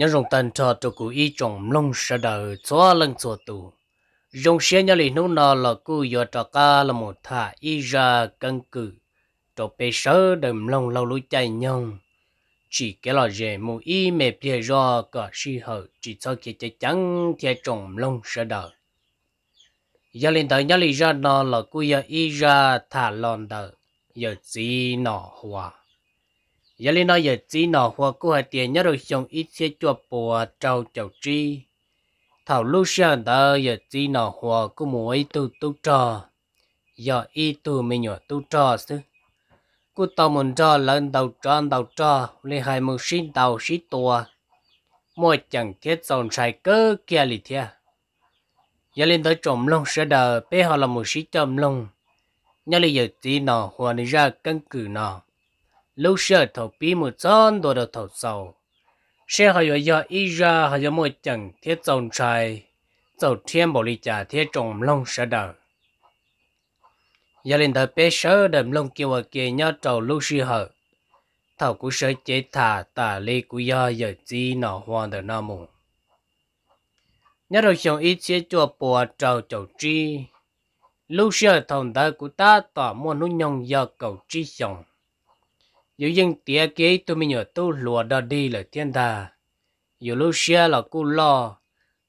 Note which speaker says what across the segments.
Speaker 1: nhớ rồng tần trò cho cụ y trồng lông sợ đầu xóa lưng xóa tù rồng xe nhớ lì nô nọ là cụ do trò ca là một thả y ra căn cứ, trò bê sớ đầm lông lâu lối chạy nhông chỉ cái lò gì mù y mẹ bia do cả si hở chỉ sau khi chạy trắng thì trồng lông sợ đầu giờ lên tới nhớ lì ra nọ là cụ y ra thả lòn đầu giờ gì nọ hòa giờ lên nói giờ chỉ nọ hoa cô hai tiền nhớ rồi xong ít xe cho bùa trâu chầu chi thảo lúc sáng đó giờ chỉ nọ hoa cô ít tu tu trò giờ ít tu mình nhỏ tu trò chứ cô tao muốn cho lần đầu tròn đầu trò lên hai mươi sinh đầu xí tua mỗi chẳng kết dòng sai cơ kia lì thia giờ lên tới trộm lông sẽ đờ bé họ là một sĩ trộm lông nhớ là giờ chỉ nọ hoa này ra căn cứ nọ lúc sợ thầu bí một chân đồ đồ thầu sầu sẽ họ yếu yếu ý ra họ yếu một chẳng thiết dòng trai dầu thiên bảo lý trả thiết trồng lông sợ đời gia đình đời bé sợ đầm lông kêu ở kia nhớ trầu lúc sư hở thầu cũng sợ chế thả tả lý của do giờ chi nọ hoàn đời nọ mùng nhớ đầu xong ý chế chùa bùa trầu chầu chi lúc sợ thòng đời của ta tỏ mua nút nhông do cầu chi xong 有人爹给都没有都落到地了，天的，有路些了古老，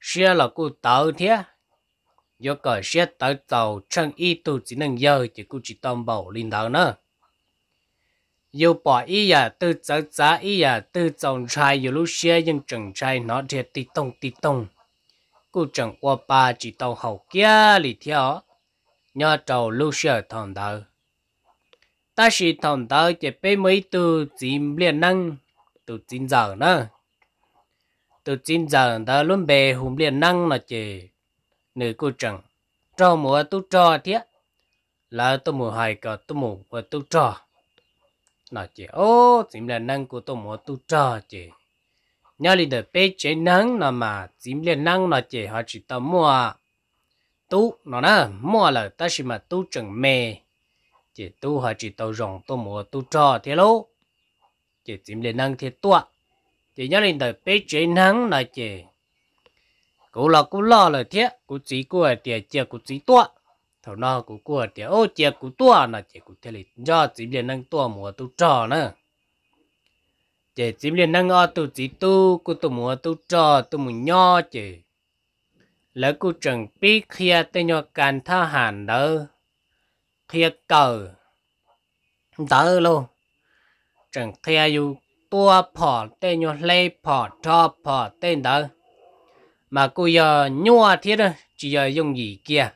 Speaker 1: 些了古倒天，有个些倒走趁一都只能有，就估计当保领导呢。有把一呀，都走走一呀，都总裁有路些人总裁拿铁滴咚滴咚，古整我爸只到后家里跳，nhà trầu lưu sơ thằng đầu ta chỉ thằng ta chỉ biết mấy từ chín liền năng từ chín giờ nữa từ chín giờ ta luôn bè hùng liền năng là chỉ nữ cô chẳng cho mùa tu cho thế là tu mùa hai cả tu mùa tu cho là chỉ ô chín liền năng của tu mùa tu cho chỉ nhà lì được bé chế năng là mà chín liền năng là chỉ họ chỉ tao mua tu nó nè mua là ta chỉ mà tu chẳng mè chỉ tu họ chỉ tàu rồng tu mùa tu trò thế lô chỉ tìm lên năng thế tua chỉ nhớ lên đời bế chế năng là chỉ cú lo cú lo là thế cú chỉ cú ở tiệt chỉ cú chỉ tua thầu nó cú cú ở tiệt ô chỉ cú tua là chỉ cú thế là do tìm lên năng tua mùa tu trò nữa chỉ tìm lên năng ở tu chỉ tu cú tu mùa tu trò tu mùa nho chỉ lỡ cú trần biết kia tên nhau càn tha hàn đâu kia cờ đỡ luôn chẳng kia dù tua phỏ tên nhau lê phỏ cho phỏ tên đỡ mà cô giờ nhua thiết đó chỉ giờ dùng gì kia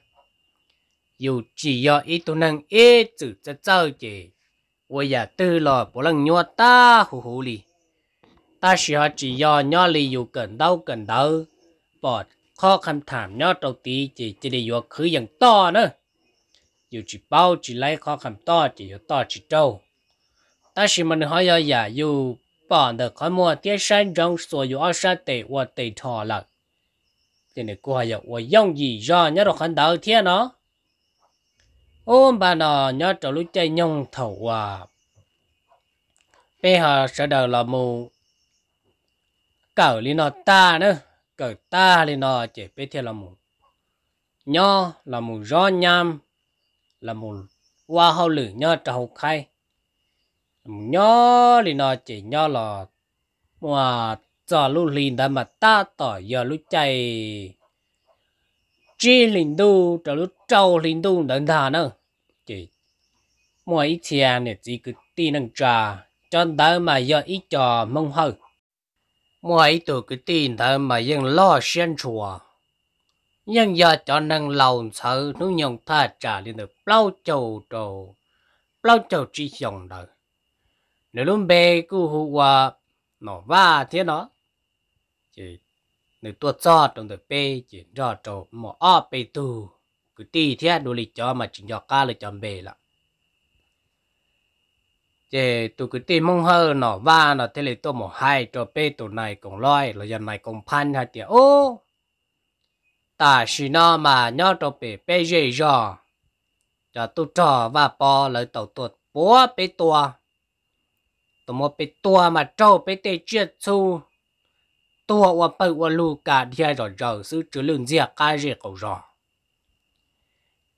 Speaker 1: dù chỉ giờ ít tu năng ít chữ cho chơi chỉ bây giờ tư lò bố lần nhua ta hù hù lì ta chỉ chỉ giờ nhua lì dù cần đâu cần đâu bỏ khó khăn thảm nhua đầu tí chỉ chỉ để dù khứ dần to nữa dù chỉ bao chỉ lấy khó khăn to chỉ dù to chỉ trâu ta chỉ mình hỏi giờ giả dù bỏ được khỏi mua tiết sáng trong số dù ở sáng tệ và tệ thọ lợn thì này cô hỏi giờ và dòng gì do nhớ được khẩn đạo thiên nó ôm bà nó nhớ trong lúc chơi nhung thầu à bây giờ sẽ đầu là mù cỡ lý nó ta nữa cỡ ta lý nó chỉ biết theo là mù nho là mù gió nhám là một qua hậu lử nhớ trầu khai nhớ thì nó chỉ nhớ là mà cho lúc liền đã mà ta tỏ giờ lúc chạy chi liền đu cho lúc trâu liền đu đừng thà nữa chỉ mỗi ít tiền này chỉ cứ tin năng trà cho đỡ mà giờ ít trò mong hơn mỗi tổ cứ tin thà mà dân lo xuyên chùa nhưng giờ cho năng lòng sợ nó nhông tha trả lên được bao châu trồ bao châu chỉ dòng đời nếu luôn bê cứ hù qua nó va thế nó chỉ nếu tôi cho trong được bê chỉ cho trồ mà ở bê tu cứ tì thế đồ lịch cho mà chỉ cho ca lịch cho bê là chỉ tôi cứ tì mong hơ nó va nó thế là tôi một hai cho bê tổ này còn loi là giờ này còn pan hai tiếng ô ta chỉ nó mà nhớ cho bé bê dễ dò cho tu cho và bò lời tàu tuột búa bê tua tụ một bê tua mà cho bê tê chia chu tua qua bự qua lu cả địa rồi rồi sư chữ lượng diệt cái gì cầu rồi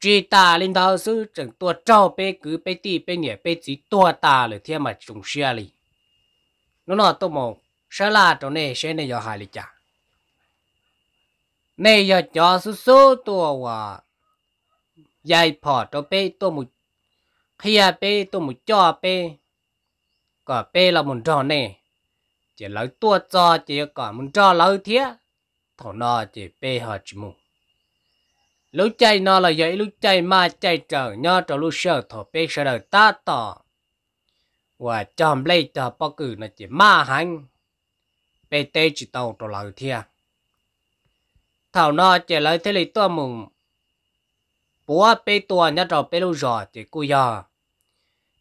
Speaker 1: chỉ ta linh thao sư chẳng tua cho bê cứ bê tì bê nhẹ bê chỉ tua ta lời thiên mà chúng xe li nó nói tôi mong sẽ là cho nè sẽ nè do hại lịch chả mẹ giờ cho số số tổ à dài phò cho bé tổ một khi à bé tổ một cho bé có bé là một trò nè, chỉ lấy tua cho chỉ có một trò lấy thế thằng nó chỉ bé họ chỉ mù lúc chạy nó là vậy lúc chạy mà chạy trở nhau cho lúc sợ thọ bé sợ đời ta tỏ và chòm lấy cho bao cử nó chỉ ma hành bé tê chỉ tàu cho lấy thế thảo nọ chỉ lấy thế này tôi mừng búa bê tua nhất trò bê lưu rò chỉ cô giờ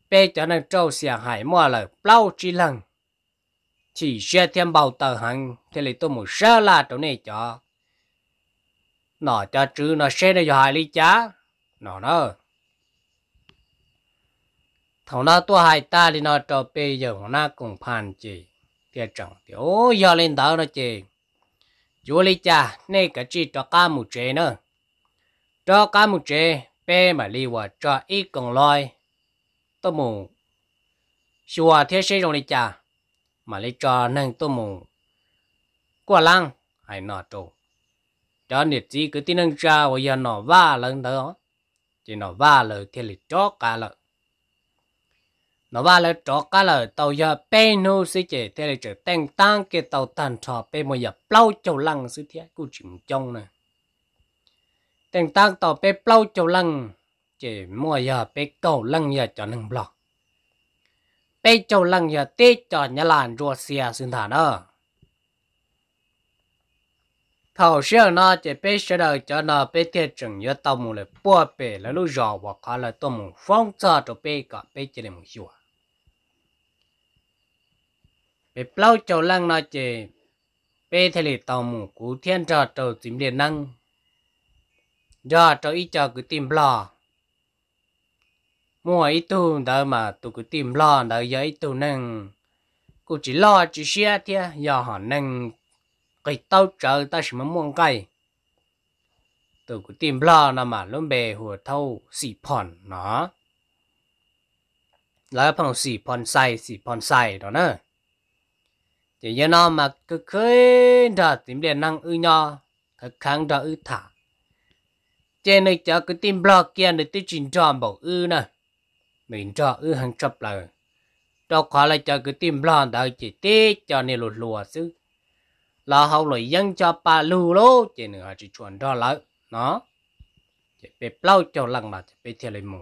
Speaker 1: bê cho nên trâu xẻ hải mua là bao chi lăng chỉ xe thêm bầu tờ hàng thế này tôi mù sợ là chỗ này cho nó cho chứ nó xe nó hải lý chá nó nó thảo nọ tua hải ta thì nó cho bê giờ nó cùng phàn chỉ kia chẳng thì ô giờ lên đó nó chỉ chú lý cha nay cả chi cho cá mù chế nữa cho cá mù chế bé mà li và cho ít còn loi tôi mù xua thế sĩ rồi lý cha mà lý cho nên tôi mù qua lăng hay nọ trụ cho nên chỉ cứ tin nâng cha và giờ nọ va lần đó chỉ nọ va lời thì lý cho cả lợi nó ba là trọ cá là tàu giờ bé nô sĩ chế thế là trở tăng tăng cái tàu tàn trò bé mà giờ plau châu lăng sĩ thế cụ chỉnh trong này tăng tăng tàu bé plau châu lăng chế mua giờ bé cầu lăng giờ cho nâng block bé châu lăng giờ tê cho nhà làn rùa xìa xin thản đó thầu xưa nó chế bé sơ đầu cho nó bé thiệt chừng nhớ tàu mù là bùa bé là lúc rõ hoặc là tàu mù phong trò cho bé cả bé chế là mù xua bé lâu châu lăng nói chê bé thầy lì tàu mù cú thiên trò trầu chìm liền năng giờ trò ý trò cứ tìm lò mua ít tu đỡ mà tôi cứ tìm lò đỡ giờ ít tu năng cô chỉ lo chỉ xe thia giờ họ năng cái tàu chờ ta chỉ muốn mua cây tôi cứ tìm lo là mà luôn bề hùa thâu xì phòn nó là phòng xì phòn xài xì phòn xài đó nữa chỉ như nó mà cứ khơi đờ tìm điện năng ư nho thật kháng đờ ư thả trên này cho cái tim blog kia để tôi chỉnh tròn bảo ư nè mình cho ư hàng chập là đâu khó là cho cái tim blog đó chỉ tê cho nên lột lùa chứ là hậu lỗi dân cho bà lù lô chỉ nữa chỉ chuẩn đó lỡ nó chỉ bị bao cho lăng mà chỉ bị thiệt lại mù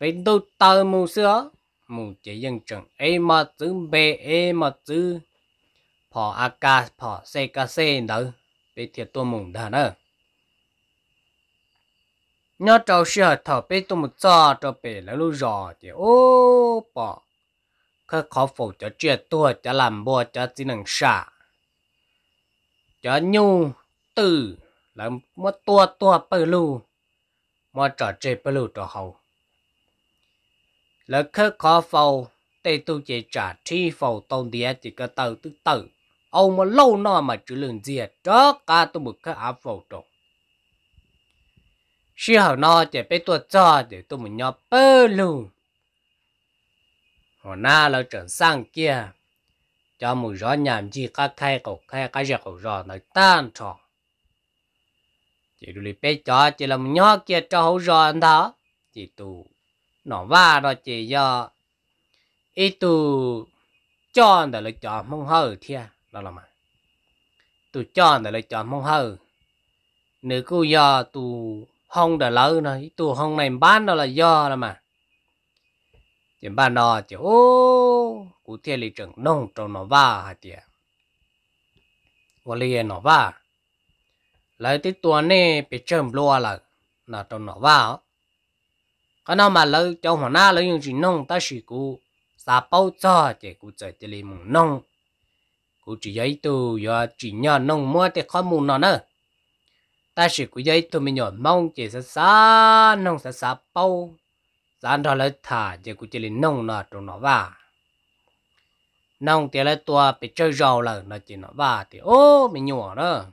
Speaker 1: vì tôi tờ mù xưa mù chế dân chẳng ấy mà chữ bê ấy mà chữ phò a ca phò xe ca xe đó bê thiệt tôi mùng đã đó nhớ trâu sửa thở bê tôi một cho cho bê là lu rò thì ô bỏ khá khó phủ cho chuyện tôi cho làm bùa cho chỉ năng xa, cho nhu tư là mất tua tua bê lu mà trở chế bê lu cho hậu lỡ khơ khó phâu tê tu chế trả thi phâu tôn địa chỉ cơ tàu tức tử ông mà lâu nọ mà chữ lượng diệt đó cả tu một khơ áp phâu trộn sư hậu nọ chế bê tua cho để tu một nhỏ bơ lù hồ na lỡ trở sang kia cho mùi gió nhảm gì các khai cầu khai các giặc cầu rõ nói tan tròn chỉ đủ lý bê cho chỉ là một nhỏ kia cho hậu rò anh đó chỉ tu nó va nó chỉ do ít tu cho để lấy cho mong hờ thia đó là mà tu cho để lấy cho mong hờ nếu cứ do tu không để lỡ nó tu không này bán đó là do là mà chỉ bán đó chỉ ô cụ thia lý trường nông trong nó va hả tiệt, và liền nó va lấy tí tuần này bị chậm loa là nó trong nó va có nào mà lỡ cho họ na lỡ những chỉ nông ta chỉ cú xả bao cho chỉ cú chạy tới lấy mùng nông cú chỉ giấy tu do chỉ nhỏ nông mua để khó mùng nó nữa ta chỉ cú giấy tu mình nhỏ mong chỉ xả xả nông xả xả bao xả đó lỡ thả chỉ cú chỉ lấy nông nó trong nó vào nông thì lỡ tua bị chơi rầu là nó chỉ nó vào thì ô mình nhỏ đó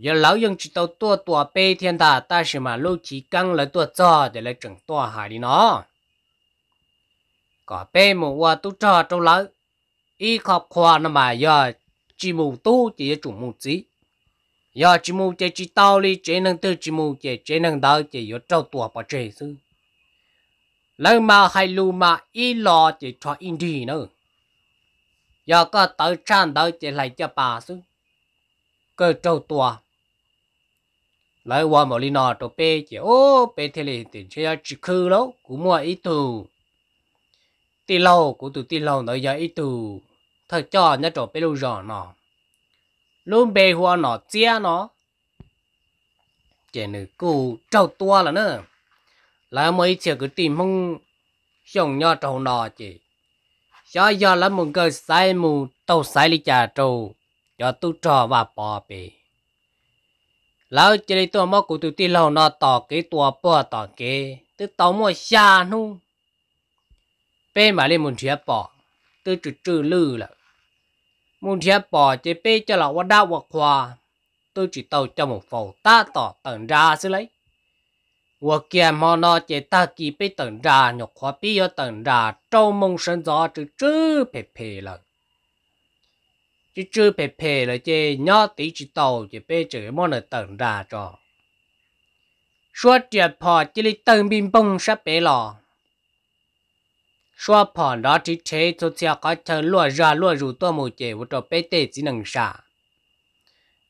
Speaker 1: giờ lão dân chỉ tàu tua tua bê thiên đà ta sẽ mà lâu chỉ căng lại tua cho để lại chẳng tua hại đi nó có bê một qua tu cho trong lão y khóc khoa nó mà giờ chỉ mù tu chỉ chủ mù chỉ giờ chỉ mù chỉ chỉ tao đi chỉ năng tư chỉ mù chỉ chỉ năng đau chỉ giờ trâu tua bỏ chơi sư lâu mà hay lu mà y lo chỉ cho in đi nữa giờ có tới trang tới chỉ lại cho bà sư cơ trâu tua lại qua một lần nọ tụi bé chỉ ô bé thế này thì sẽ chỉ khứ lâu cũng mua ít tu tì lâu cũng từ tì lâu nó giờ ít tu thật cho nó tụi bé lâu rồi nọ luôn bé hoa nọ chia nó chỉ nữ cụ trâu tua là nữa lại mới chiếc cứ tìm mong xong nhau trâu nọ chỉ cho giờ là một cái sai mù tàu sai đi trà trâu cho tôi trò và bò bể lão chỉ đi tua mò cụ tụi ti lâu nọ tỏ cái tua bò tỏ cái từ tàu mò xa nu bé mà lên muốn chia bỏ từ trừ trừ lư là muốn chia bỏ chỉ bé cho lão qua đau qua khoa tôi chỉ tàu cho một phẩu ta tỏ tận ra xí lấy qua kia mò nọ chỉ ta kỳ bé tận ra nhọc khoa bé ở tận ra trâu mông sơn gió trừ trừ phê phê lần chứ chưa phê phê là chê nhỏ tí chỉ tàu chỉ bê chữ món là tận ra cho xua triệt phò chỉ lấy tận bình bông sắp bê lò xua phò đó chỉ thế cho xe có chờ lùa ra lùa rủ tôi một chế vô cho bê tê chỉ nâng xả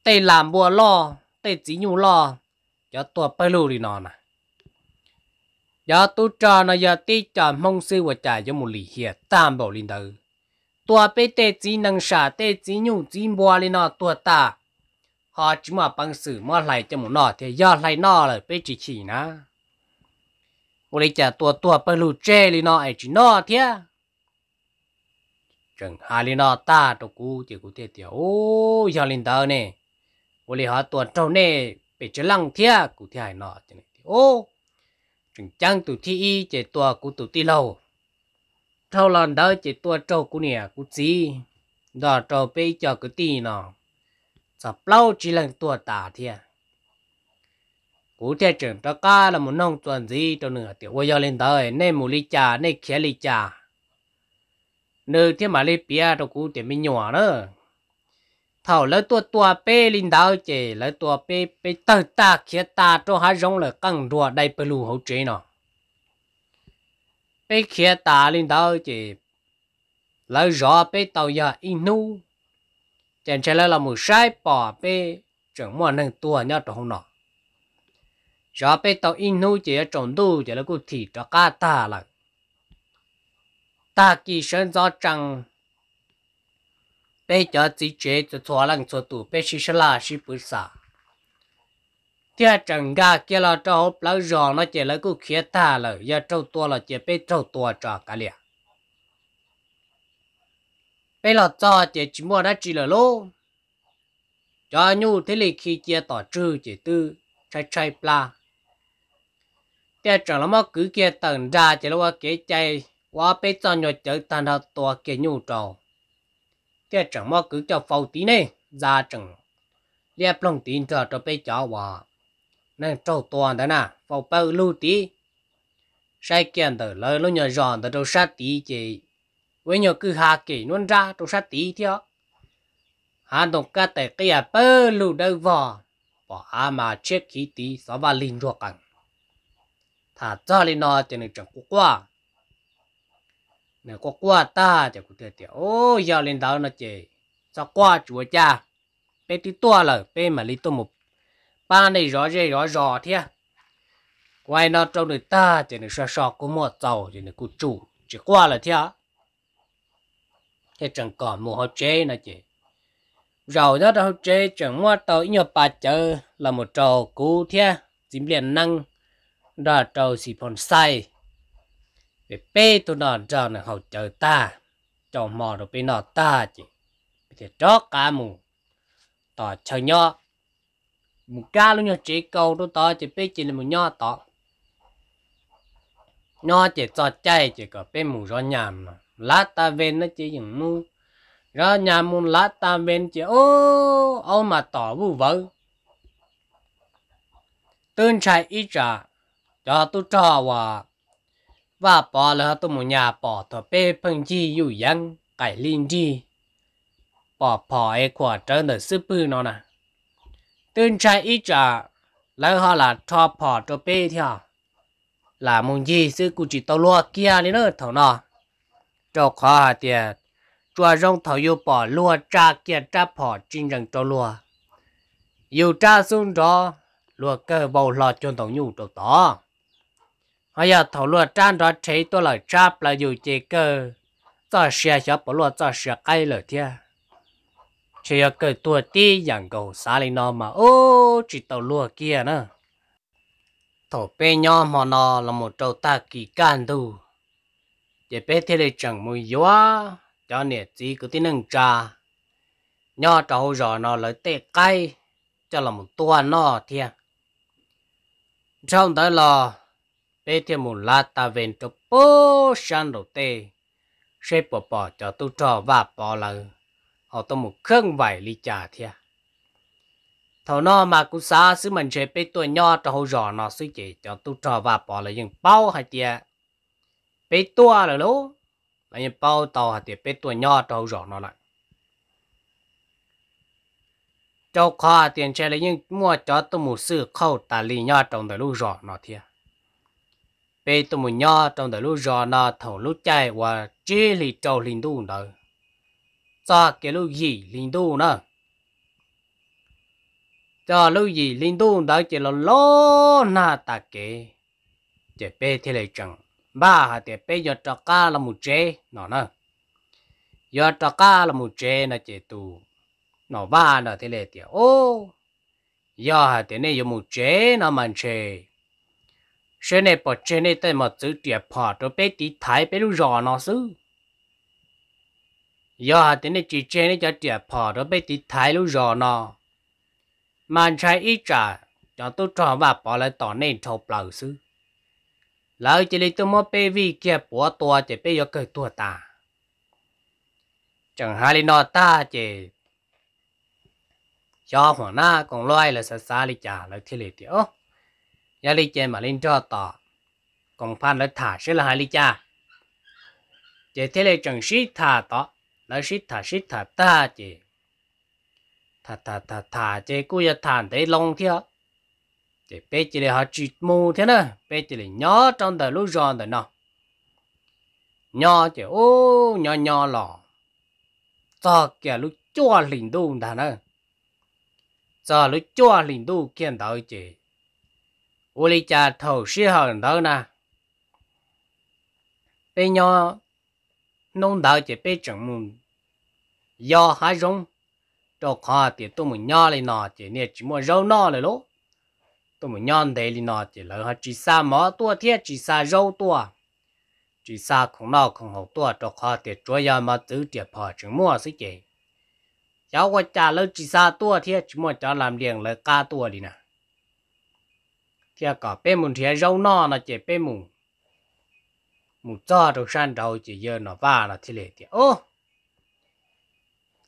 Speaker 1: tê làm bùa lo tê chỉ nhu lo cho tôi bê lù đi nó nè giờ tôi cho nó giờ tí cho mong sư và trả cho một lì hiệp tam bảo linh tử tua bê tê chí nâng xả tê chí nhung chí mua lên nọ tua ta họ chỉ mà bằng sự mà lại cho một nọ thì do lại nọ là bê chỉ chỉ ná một lấy trả tua tua bê lù chê lên nọ ấy chỉ nọ thế chẳng hà lên nọ ta đâu cú chỉ cú tê tê ô do lên đó nè một lấy họ tua trâu nè bê chỉ lăng thế cú thế hải nọ ô chẳng chăng tụi thi y chế tua cú tụi ti lâu thâu lần đó chỉ tua trâu của nè của gì đó trâu bây giờ cứ tì nọ, sập lâu chỉ là tua tả thiệt cú thế trưởng cho ca là một nông tuần gì cho nửa tiểu quay lên tới nên mù ly trà nên khía ly trà nơi thế mà ly bia cho cú tiền mình nhỏ nữa thảo lấy tua tua bê linh đào chỉ lấy tua bê bê tơ ta khía ta cho hai giống là căng đùa đầy bờ lù hậu chế nó bé kia ta lên đó chị lỡ rõ bé tàu giờ inu chẳng chả là một sai bỏ bé chẳng mua nâng tua nhau trong nọ rõ bé tàu inu chị trong đu chỉ là cô thị cho cả ta là ta kỳ sơn gió trăng bé cho chị chế cho thua lăng cho tụ bây xí xí là xí bự sao kia chẳng ga kia là cho hộp lão giò nó chỉ lấy cú khía ta là giờ trâu tua là chỉ bé trâu to cho cả liền bé là cho chỉ chỉ mua đã chỉ là lô cho nhu thế này khi chia tỏ trừ chỉ tư chay chạy pla kia chẳng là cứ kia tầng ra chỉ là cái kế chạy qua cho nhỏ chở thành hạt to kia nhu trò kia chẳng mà cứ cho phâu tí này ra chẳng liệp lòng tin cho cho bé cho hòa nên trâu toàn đó nè vào bao lưu tí sai kiện tới lời lúc nhờ giòn tới trâu sát tí chị với nhờ cứ hạ kỹ luôn ra trâu sát tí theo hà đồng ca tới kia à bao lưu đâu vào bỏ à mà chết khí tí xóa vào linh ruột cẳng thả cho lên nó thì nên chẳng có qua nè có qua ta thì cũng thể tiểu ô giờ lên đó nó chị sao qua chúa cha bé tí to là bé mà lấy tôi một ba này rõ rẻ rõ rõ thế à? quay nó trong người ta thì là sợ sợ của một tàu thì là của chủ chỉ qua là thế à? thế chẳng còn một hộp chế nữa chị rồi đó đâu chế chẳng mua tàu nhờ ba chờ là một trò cũ thế à? dìm liền năng đó trầu xì phòn say để bê tụi nọ cho nó hậu chờ ta cho mò được bê nọ ta chị thì chó cá mù tỏ chờ nhọ một ca luôn nhau chế câu đôi to chỉ biết chỉ là một nhỏ to nhỏ chỉ cho chạy chỉ có bên mù rõ nhầm mà lá ta ven nó chỉ những mu rõ nhầm mu lá ta ven chỉ ô ô mà tỏ vụ vỡ tương chạy ít trả cho tôi cho và và bỏ là tôi một nhà bỏ thọ bê phân chi dù dân cải linh chi bỏ bỏ ấy quả trở được sư bư nó nè tương trai ít trả lấy họ là cho bỏ cho bê theo là mong gì sư cụ chỉ tàu lúa kia đi nữa thằng nó cho khó hà tiền cho rong thầu yêu bỏ lúa cha kia cha bỏ trên rừng cho lúa yêu cha xuống cho lúa cơ bầu lọ cho tổng nhu đồ đó hay là thầu lúa cha đó thấy tôi là cha là yêu chế cơ cho xe cho bỏ lúa cho xe cây lời thiệt chỉ có cái tua ti dạng cầu xá lên nó mà ô chỉ tàu lúa kia nữa thổ bê nhỏ mà nó là một trâu ta kỳ can tu để bê thế này chẳng mùi gió cho nè chỉ có tin nâng trà nhỏ trâu rồi nó lấy tê cây cho là một tua nó thiệt trong đó là bê thế một lá ta về trâu bố sang đồ tê xếp bò bỏ cho tu trò và bò lời ở tông một khương vải lì trà thia thầu nó mà cũng xa xứ mình chế bê tuổi nho cho hồ giỏ nó xứ chỉ cho tu trò và bỏ lại những bao hay tiệt bê tua là lú là những bao tàu hay tiệt bê tuổi nho cho hồ giỏ nó lại cho khoa tiền chế lấy những mua cho tu một sự khâu ta li nho trong đời lú giỏ nó thia bê tu một nho trong đời lú giỏ nó thầu lú chạy và chế lì trâu lì đu đời sa cái lô gì linh đô nè cho lô gì linh đô đó chỉ là lô na ta kể chỉ bé thế này chẳng ba hà chỉ bé giờ trọ cá là một chế nọ nè giờ trọ cá là một chế là chỉ tu nọ ba nó thế này tiệt. ô giờ hà thế này giờ một chế nó mình chế sẽ này bỏ chế này tới mà chữ tiệp họ cho bé tí thái bé lu rò nó xứ ยอหาเนจีเจนจะเดือดพอรถไปติดท้ายลูรอนอมันใช้อีจ่าจอต้จอว่าปอลต่อเนี่ยทบเปล่าซื้อแล้วจะเลยตัวมอเปวีแก่ปัวตัวจะไปยกเกิดตัวตา จังฮาริโนอตาเจยอหัวหน้ากองร้อยและสัาสาลิจ่าแล้วที่เลยเดียวยาลิเจนมาเล่นจอต่อกองพันและถาเชลฮาริจ่าเจเที่เลจังชีถาต่อ nói shit thả shit thả ta chứ thả thả thả thả chứ cứ giờ thản thấy long thiệt chứ bây giờ họ chỉ mù thế nè bây giờ nhỏ trong đời lúc giòn đời nào nhỏ chị ô nhỏ nhỏ lò cho kìa lúc chua lình đu đàn nè cho lúc chua lình đu kiên đạo chị ô lý cha thầu sĩ hờn đó nè bây giờ nông đạo chị bây chẳng mùng do hai rong cho khó thì tôi muốn nhon lên nọ chỉ nè chỉ muốn rau nọ lên lỗ tôi muốn nhon thế lên nọ chỉ lỡ chỉ sa mỏ tua thiết chỉ sa rau tua chỉ sa không nào không học tua cho khó thì chúa giờ mà tứ tiệp họ chỉ mua sức gì cháu qua trả lỡ chỉ sa tua thiết chỉ muốn cho làm liền lỡ ca tua đi nè thiệt cả bên mùng thiệt rau nọ là chỉ bên mùng mùng cho đồ san đầu chỉ giờ nó va là thế này thì ô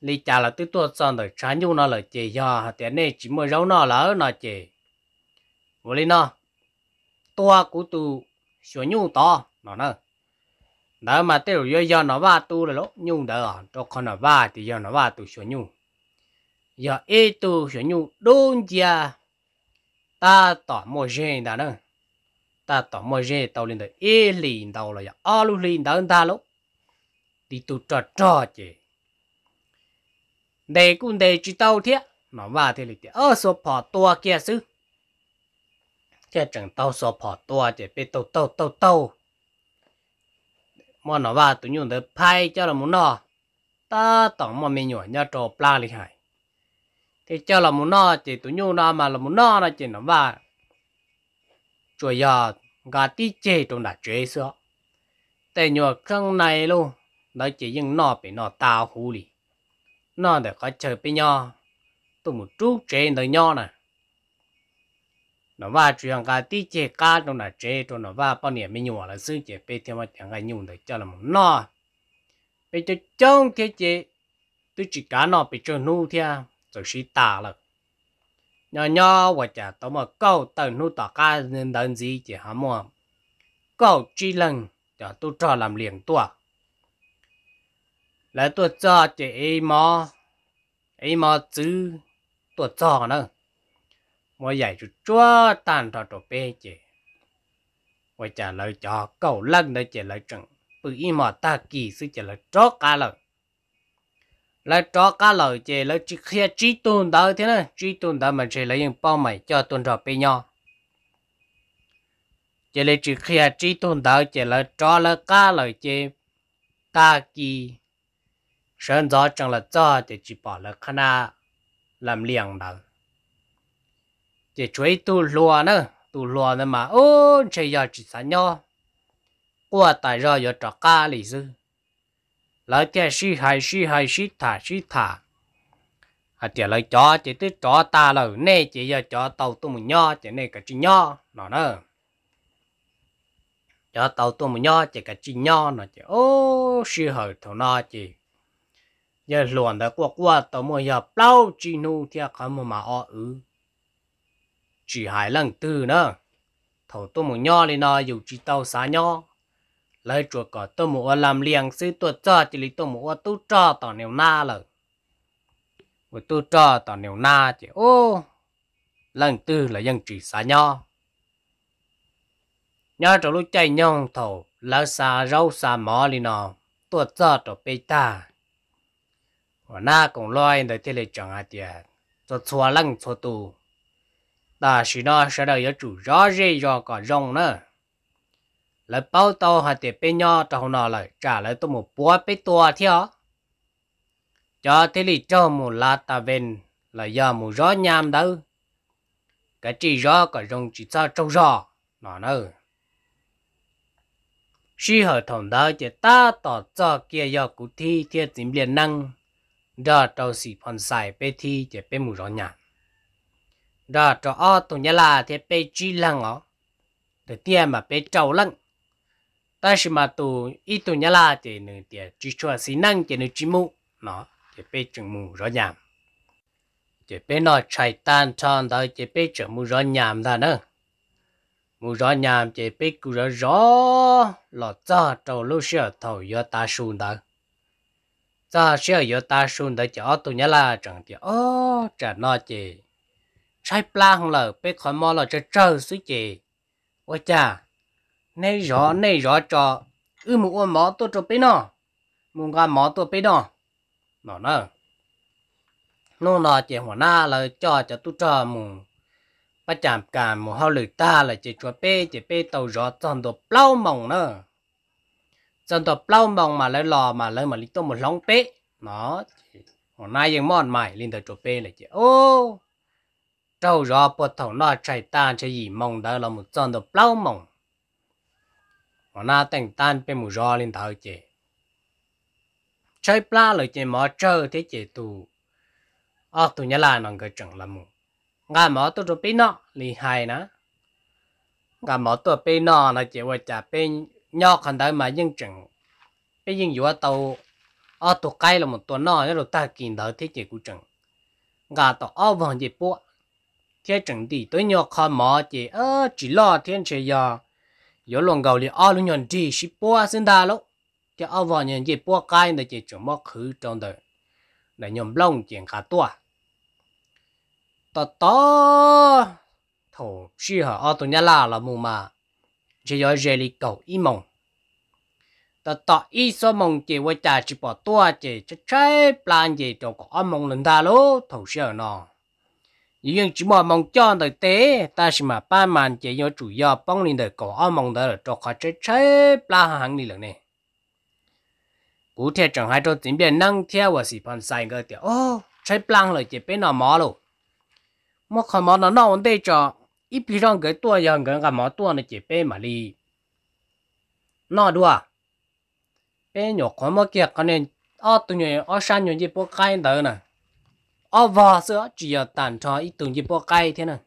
Speaker 1: lý cha là tôi tua son rồi trái nhu nó là chè do thế này chỉ mới rau nó là ở nó chè vô lý nó tua của tu sửa nhu to nó nè đó mà tiêu rồi giờ nó va tu là lúc nhu đỡ cho con nó va thì giờ nó va tu sửa nhu giờ ít tu sửa nhu đôn chia ta tỏ mồi rê đó nè ta tỏ mồi rê tàu lên đời ít liền đầu là giờ alu liền đầu ta lúc đi tu trò trò chè để cũng để chỉ tàu thế nó vào thế lịch ở số bỏ tua kia chứ cái chẳng tàu số bỏ tua chỉ bị tàu tàu tàu tàu mà nó vào tụi nhung cho là muốn nó ta tổng mà mình nhổ nhau trộn pla lịch hải thì cho là muốn nó chỉ tụi nhung nó mà là muốn nó là chỉ nó vào chủ yếu gà tí chê trong đã chế sữa tại nhổ trong này luôn nó chỉ những nó bị nó tao hú lịch nó để có chờ bên nhau tôi một chút chế nó nhau này nó va chuyện cả tí chế cá trong là chế trong nó va bao niệm mình nhỏ là sư chế bên theo mà chẳng ai nhung được cho là một nó bây giờ trong thế chế tôi chỉ cá nó bị cho nu theo rồi xí tả là nhỏ nhỏ và chả tao mà câu tao nu tao cá nên đơn gì chỉ hả mua câu chi lần cho tôi cho làm liền tuột là tôi cho chị mò ấy mò chứ tôi cho nó, mỗi dạy chú cho tàn thọ trò bé chị mỗi trả lời cho cầu lăng để chị lời chẳng bởi ý mò ta kỳ sư chị lời cho cá lời lời chó cá lời chị lời chỉ khía trí tuần đó thế này trí tuần đó mà chị lấy những bao mày cho tuần trò bê nhau chị lấy chỉ khía trí tuần đó chị lời cho lời cá lời chị ta kỳ sơn gió chẳng là gió để chỉ bỏ là khả na làm liang đó để chuối tu lúa nữa tu lúa nữa mà ô chơi giờ chỉ sáng nhau qua tại rồi giờ trọ cá lì dư lỡ chơi xí hay xí hay xí thả xí thả à chỉ lấy chó chỉ tới chó ta là nè chỉ giờ chó tàu tu mình nhau chỉ nè cái chỉ nhau nó nữa chó tàu tôi một nhau chỉ cái chỉ nhau nó chỉ ô xí hơi thầu nó chỉ giờ luồn đã qua qua tao mua giờ bao chỉ nu thì khó mà mà ở ứ chỉ hai lần tư nữa thầu tôi muốn nho lên nó dù chỉ tao xá nho lấy chuột cỏ tôi muốn làm liền sư tuột cho chỉ lấy tôi muốn tu cho tao nèo na rồi của tu cho tao nèo na chỉ ô lần tư là dân chỉ xá nho nhớ trong lúc chạy nhông thầu lỡ xà rau xà mỏ lên nó tuột cho cho bê ta và na cũng loay đời thế lệ chẳng hạt tiền cho xóa lăng xóa tù ta chỉ nó sẽ đời yếu chủ rõ rê do cả rong nữa lại bao tàu hạt tiền bên nhau trong nó lại trả lại tôi một búa bê tua theo cho thế lệ cho một lá ta bên là do một rõ nhám đâu cái chỉ rõ cả rong chỉ sao trâu rõ nó nữa Sĩ hợp thổng đó chỉ ta tỏ cho kia do cụ thi thiệt dìm liền năng đó cho sĩ phần xài bê thi chế bê mù rõ nhàn đó cho o tù nhà là thế bê chi lăng ó để tiền mà bê trâu lăng ta sĩ mà tù ít tù nhà là chế nữ chế chi chua xí năng chế nữ chi mù nó chế bê chừng mù rõ nhàn chế bê nó chạy tan tròn đó chế bê chừng mù rõ nhàn đó nữa mù rõ nhàm chế bê cù rõ rõ lọt cho trâu lưu sửa thầu do ta xuống đó giờ sẽ ở ta xuống để cho tụi nhớ là chẳng thì ô trả nó chị sai plan không lờ bê khỏi mò là cho trơ suy chị ôi cha nay rõ nay rõ cho ư mù ôm mỏ tôi cho bé nó mù gà mỏ tôi bé nó nó nè nó nó chị หัวหน้าเลยจอจะตุ้จอมประจำการหมู่เฮาหรือตาเลยจะชัวเป้จะเป้เตาจอจอนตัวเปล่ามองเนอะ dân tộc lâu mong mà lấy lò mà lấy mà lý tôi một lóng bế nó hôm nay những món mày lên tới chỗ bê này chứ ô trâu rõ bột thầu nó chạy tan chạy gì mong đó là một dân tộc lâu mong hôm nay tình tan bê một rõ lên tới chứ chơi pla lời chơi mỏ chơi thế chơi tù ở ờ, tù nhà là nó cái chẳng là mù ngà mỏ tụ chỗ bê nó lì hài nó ngà mỏ tụ bê nó là chơi qua trả bên nhỏ còn đấy mà nhưng chừng, bây giờ vừa tàu ở tổ cây là một tổ nọ nó ta kiện đó thế chỉ của chừng. gà tổ ở vòng gì bộ thế chừng đi tới nhỏ khó mò chỉ ơ chỉ lo thiên trời giờ giờ luôn gầu thì ở luôn nhận đi ship bộ xin ta lúc thì ở vòng nhận gì bộ cây là chỉ chuẩn mò khứ trong đời là nhom lông chuyện cả tua to to thổ chi hả ở tổ nhà là là mù mà chỉ có rẻ lì cầu ý mong, đó tỏ ý số mong chỉ với ta chỉ bỏ tua chỉ cho chơi plan chỉ cho có âm mộng lần ta lô thầu sợ nọ, nhưng chỉ mà mong cho đời tế ta chỉ mà ba màn chỉ có chủ yếu bông lên đời có âm mộng đó là cho khó chơi chơi plan hàng đi lần này cụ thể chẳng hai cho tiền biển năng theo và sĩ phần sai cái tiểu ô chơi plan rồi chỉ bên nó mò luôn mà khỏi mò nó nó vấn đề cho 一比上个多样个俺妈多呢几百嘛哩，那多，别鸟看么个可能二多年二三年就不改得呢，二娃是只要单长一顿就不改天呢，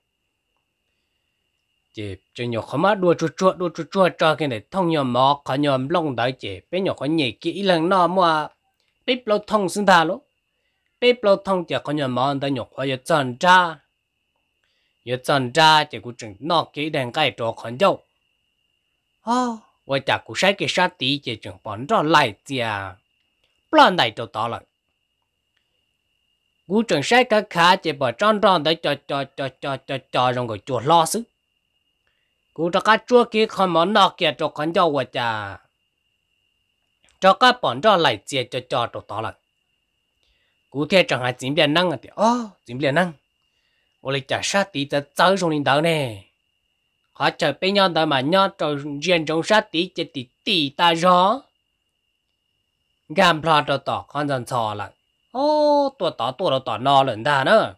Speaker 1: 这这鸟看么多做做多做做做个呢，通鸟毛看鸟弄得这别鸟看年纪一人那么，别不通是他咯，别不通就看鸟毛得鸟看要挣扎。也增加这个整那给人该做看到。啊，我家古晒给杀敌这种帮着来家，不然来就到了。古整晒个卡这把张张的叫叫叫叫叫叫让我做老师。古这个做给看嘛那给做看到我家，这个帮着来家就叫就到了。古天正还准备弄个的哦，准备弄。我 lấy trả sát tí ta cháu trong linh nè họ chờ bên nhau đó mà nhau trò riêng trong sát tí chết tí tí ta rõ gam lo cho con dần sò là ô tua tỏ tua đó tỏ no lần ta nữa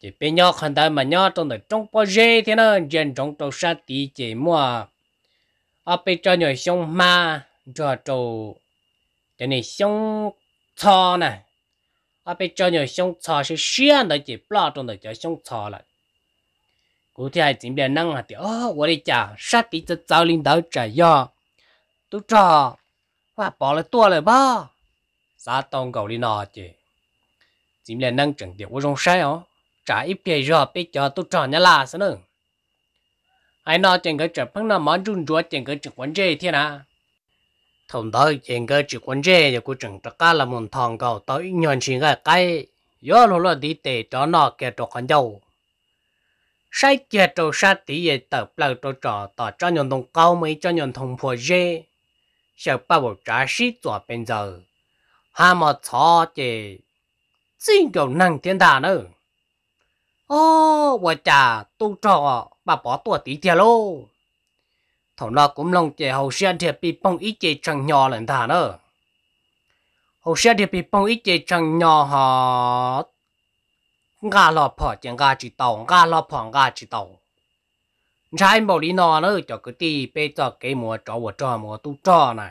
Speaker 1: chỉ bên nhau khăn ta mà nhau trong đời trong bao dê thế nó riêng trong trong sát tí chỉ mua ở bên cho nhồi xong ma cho trâu cho nên xong cho này à bây cho xong thọ sẽ xuyên tới chỉ bỏ trong tới xong thọ lại cụ thể là chính biến năng là tiểu ô đi chả sát tí cho cháu linh đảo trả do tú trò và bỏ lại tua lại bao giá tông cầu đi nọ chứ chính biến năng chẳng tiểu ô rong sai ó trả ít bây cho tú trò nhá là ai nọ chẳng cái trả phăng nào món run rúa chẳng cái chẳng vấn đề thế nào thông đó chuyện cái chữ quan chế giờ cô chẳng tất cả là muốn thằng cậu tới nhận chuyện cái cái giờ lúc đó đi tệ cho nó kia cho con dâu sai kia cho sát tỷ giờ tập lâu cho trò tỏ cho nhận thằng cao, mấy cho nhận thằng phù dê sợ bà bộ trả sĩ cho bên giờ hà mà cho chị xin cậu năng thiên đà nữa ô, tôi trả tu trò bà bỏ tuổi tí tiền luôn ถนาคุ้มลงเจ้าหเสียเดียบีปงอีเจชังยอหลังทานเออหูเสียเดียบีปงอีเจชังยอฮะกาลอพอจ้ากาจิตองกาลอพองกาจิตองใช้บริโนเออจากตีไปจอกเกมัวจอวัวจอมัวตุจอนะ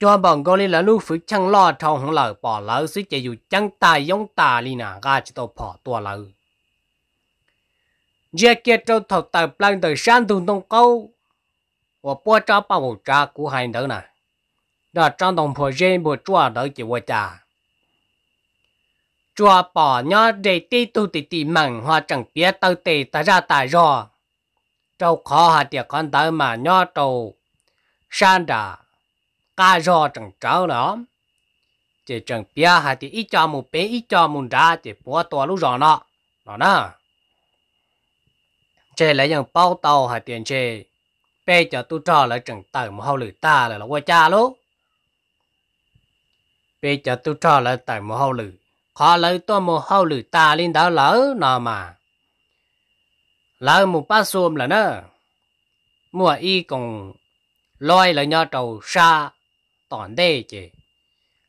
Speaker 1: จอบังก็เลยละลูกฝึกช่างลอดทองของเหล่าปอเหล่าซึ่งจะอยู่จังตายยงตาลีน่ากาจิตอพอตัวเหล่า giờ kia trâu thầu tờ plan từ sáng thùng tông câu và bố cho bảo một cha của hai nữa này đó trong đồng hồ riêng một chua đỡ chỉ qua cha chua bỏ nhỏ để tí tu tí tí mặn hoa chẳng biết tao tê ta ra ta rồi trâu khó hạ tiệc con tới mà nhỏ trâu san đã cá rò chẳng cháu nữa chỉ chẳng biết hạ thì ít cho một bé ít cho một ra chỉ bố to lúc rò nó nó nè chế lấy dòng bao tàu hay tiền chế bây giờ tu trò lại chẳng tờ mà hậu lử ta là qua cha luôn. bây giờ tu trò lại tờ một hậu lử khó lấy tôi một hậu lử ta lên đó lỡ nào mà lỡ một bát xôm là nó mua y còn loi là nho trầu xa tòn đê chế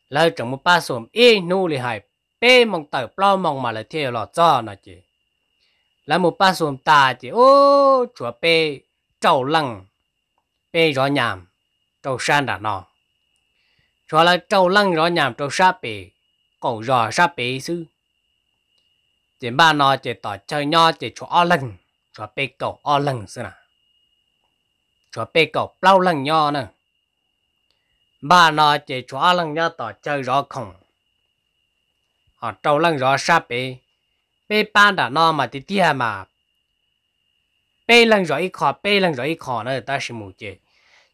Speaker 1: lỡ chẳng một bát xôm y nu lì hải bê mong tờ bao mong mà lại theo lọt cho nó chế là một ba xuống ta thì ô chúa bê trầu lăng bê rõ nhảm trầu san đã nọ rồi là trầu lăng rõ nhảm trầu sa bê cổ rõ sa bê sư chỉ ba nó chỉ tỏ chơi nho chỉ chúa o lăng chúa bê cầu o lăng sư nà chúa bê cầu bao lăng nho nè ba nó chỉ chúa o lăng nho tỏ chơi rõ khổng họ trầu lăng rõ sa bê bê bán đã nó mà thì tia mà bê lần rồi khó bê lần rồi khó nó ta sẽ mù chơi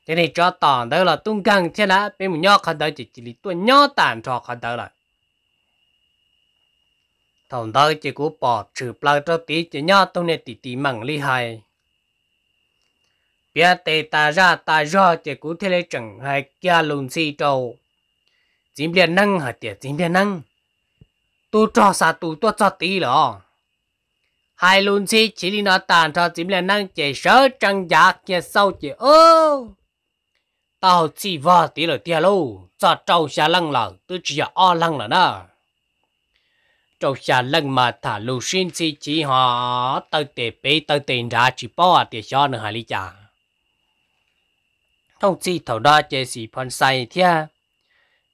Speaker 1: thế này cho tòn đâu là tung căng thế là bê một nhóc khó đó chỉ chỉ là tôi nhóc tàn cho khó đó là thằng đó chỉ có bỏ trừ bao cho tí chỉ nhóc tung này tí tí mảng li hài biết tê ta ra ta ra chỉ có thế này chẳng hay kia lùn xì trâu chỉ biết năng hả tiệt chỉ biết năng tu cho sa tu tu cho tí lọ hai luôn si chỉ li nó tàn cho chim là năng chế sớ trăng giá kia sau chế ô tao chỉ vợ tí là tia lô cho trâu xa lăng là tôi chỉ o lăng là nè trâu xa lăng mà thả lù xin si chỉ họ tao tệ bê tao tệ ra chỉ bỏ à cho nữa hà lý chả không chỉ thầu đa chế sĩ phân sai thiệt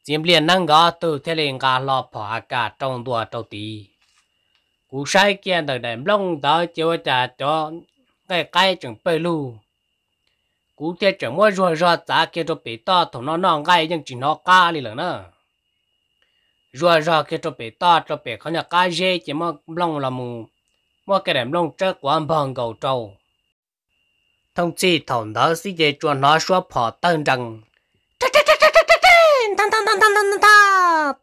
Speaker 1: 今年能个都天灵个老婆个种多种地，古晒见到人弄到就在着该该种白路，古天怎么说说咱给着北大同那那爱人只那家里了呢？说说给着北大这北可能该些怎么弄了么？我给人弄这官方狗州，通知同头是在做那说跑等等。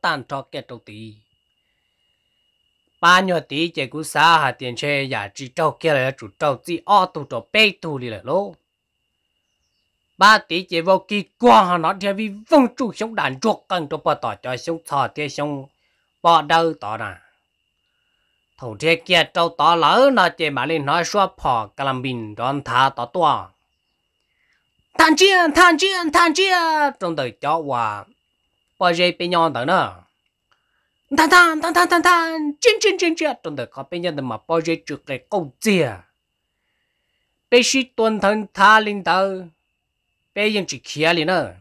Speaker 1: tàn trọ kẹt trâu tí ba nhỏ tí chạy cú xa hà tiền chê giả chỉ trâu kia là chủ trâu chỉ o tù trò bê tù đi là lô ba tí chạy vô kỳ qua hà nó theo vì vong chủ sống đàn chuột cần trâu bà tỏ cho sống thọ tia sống bỏ đâu tỏ nà thầu thế kia trâu tỏ lỡ nó chạy mà lên nói xóa phò cà làm bình đón thả tỏ toa than chia than chia than chia trong đời chó hòa bao giờ bên nhau đó nữa tan tan tan tan tan tan chín chín chín chín, tuần đầu có bên nhau mà bao giờ chụp cái câu chia bây giờ tuần thân tha linh đầu bây giờ chỉ kia liền nữa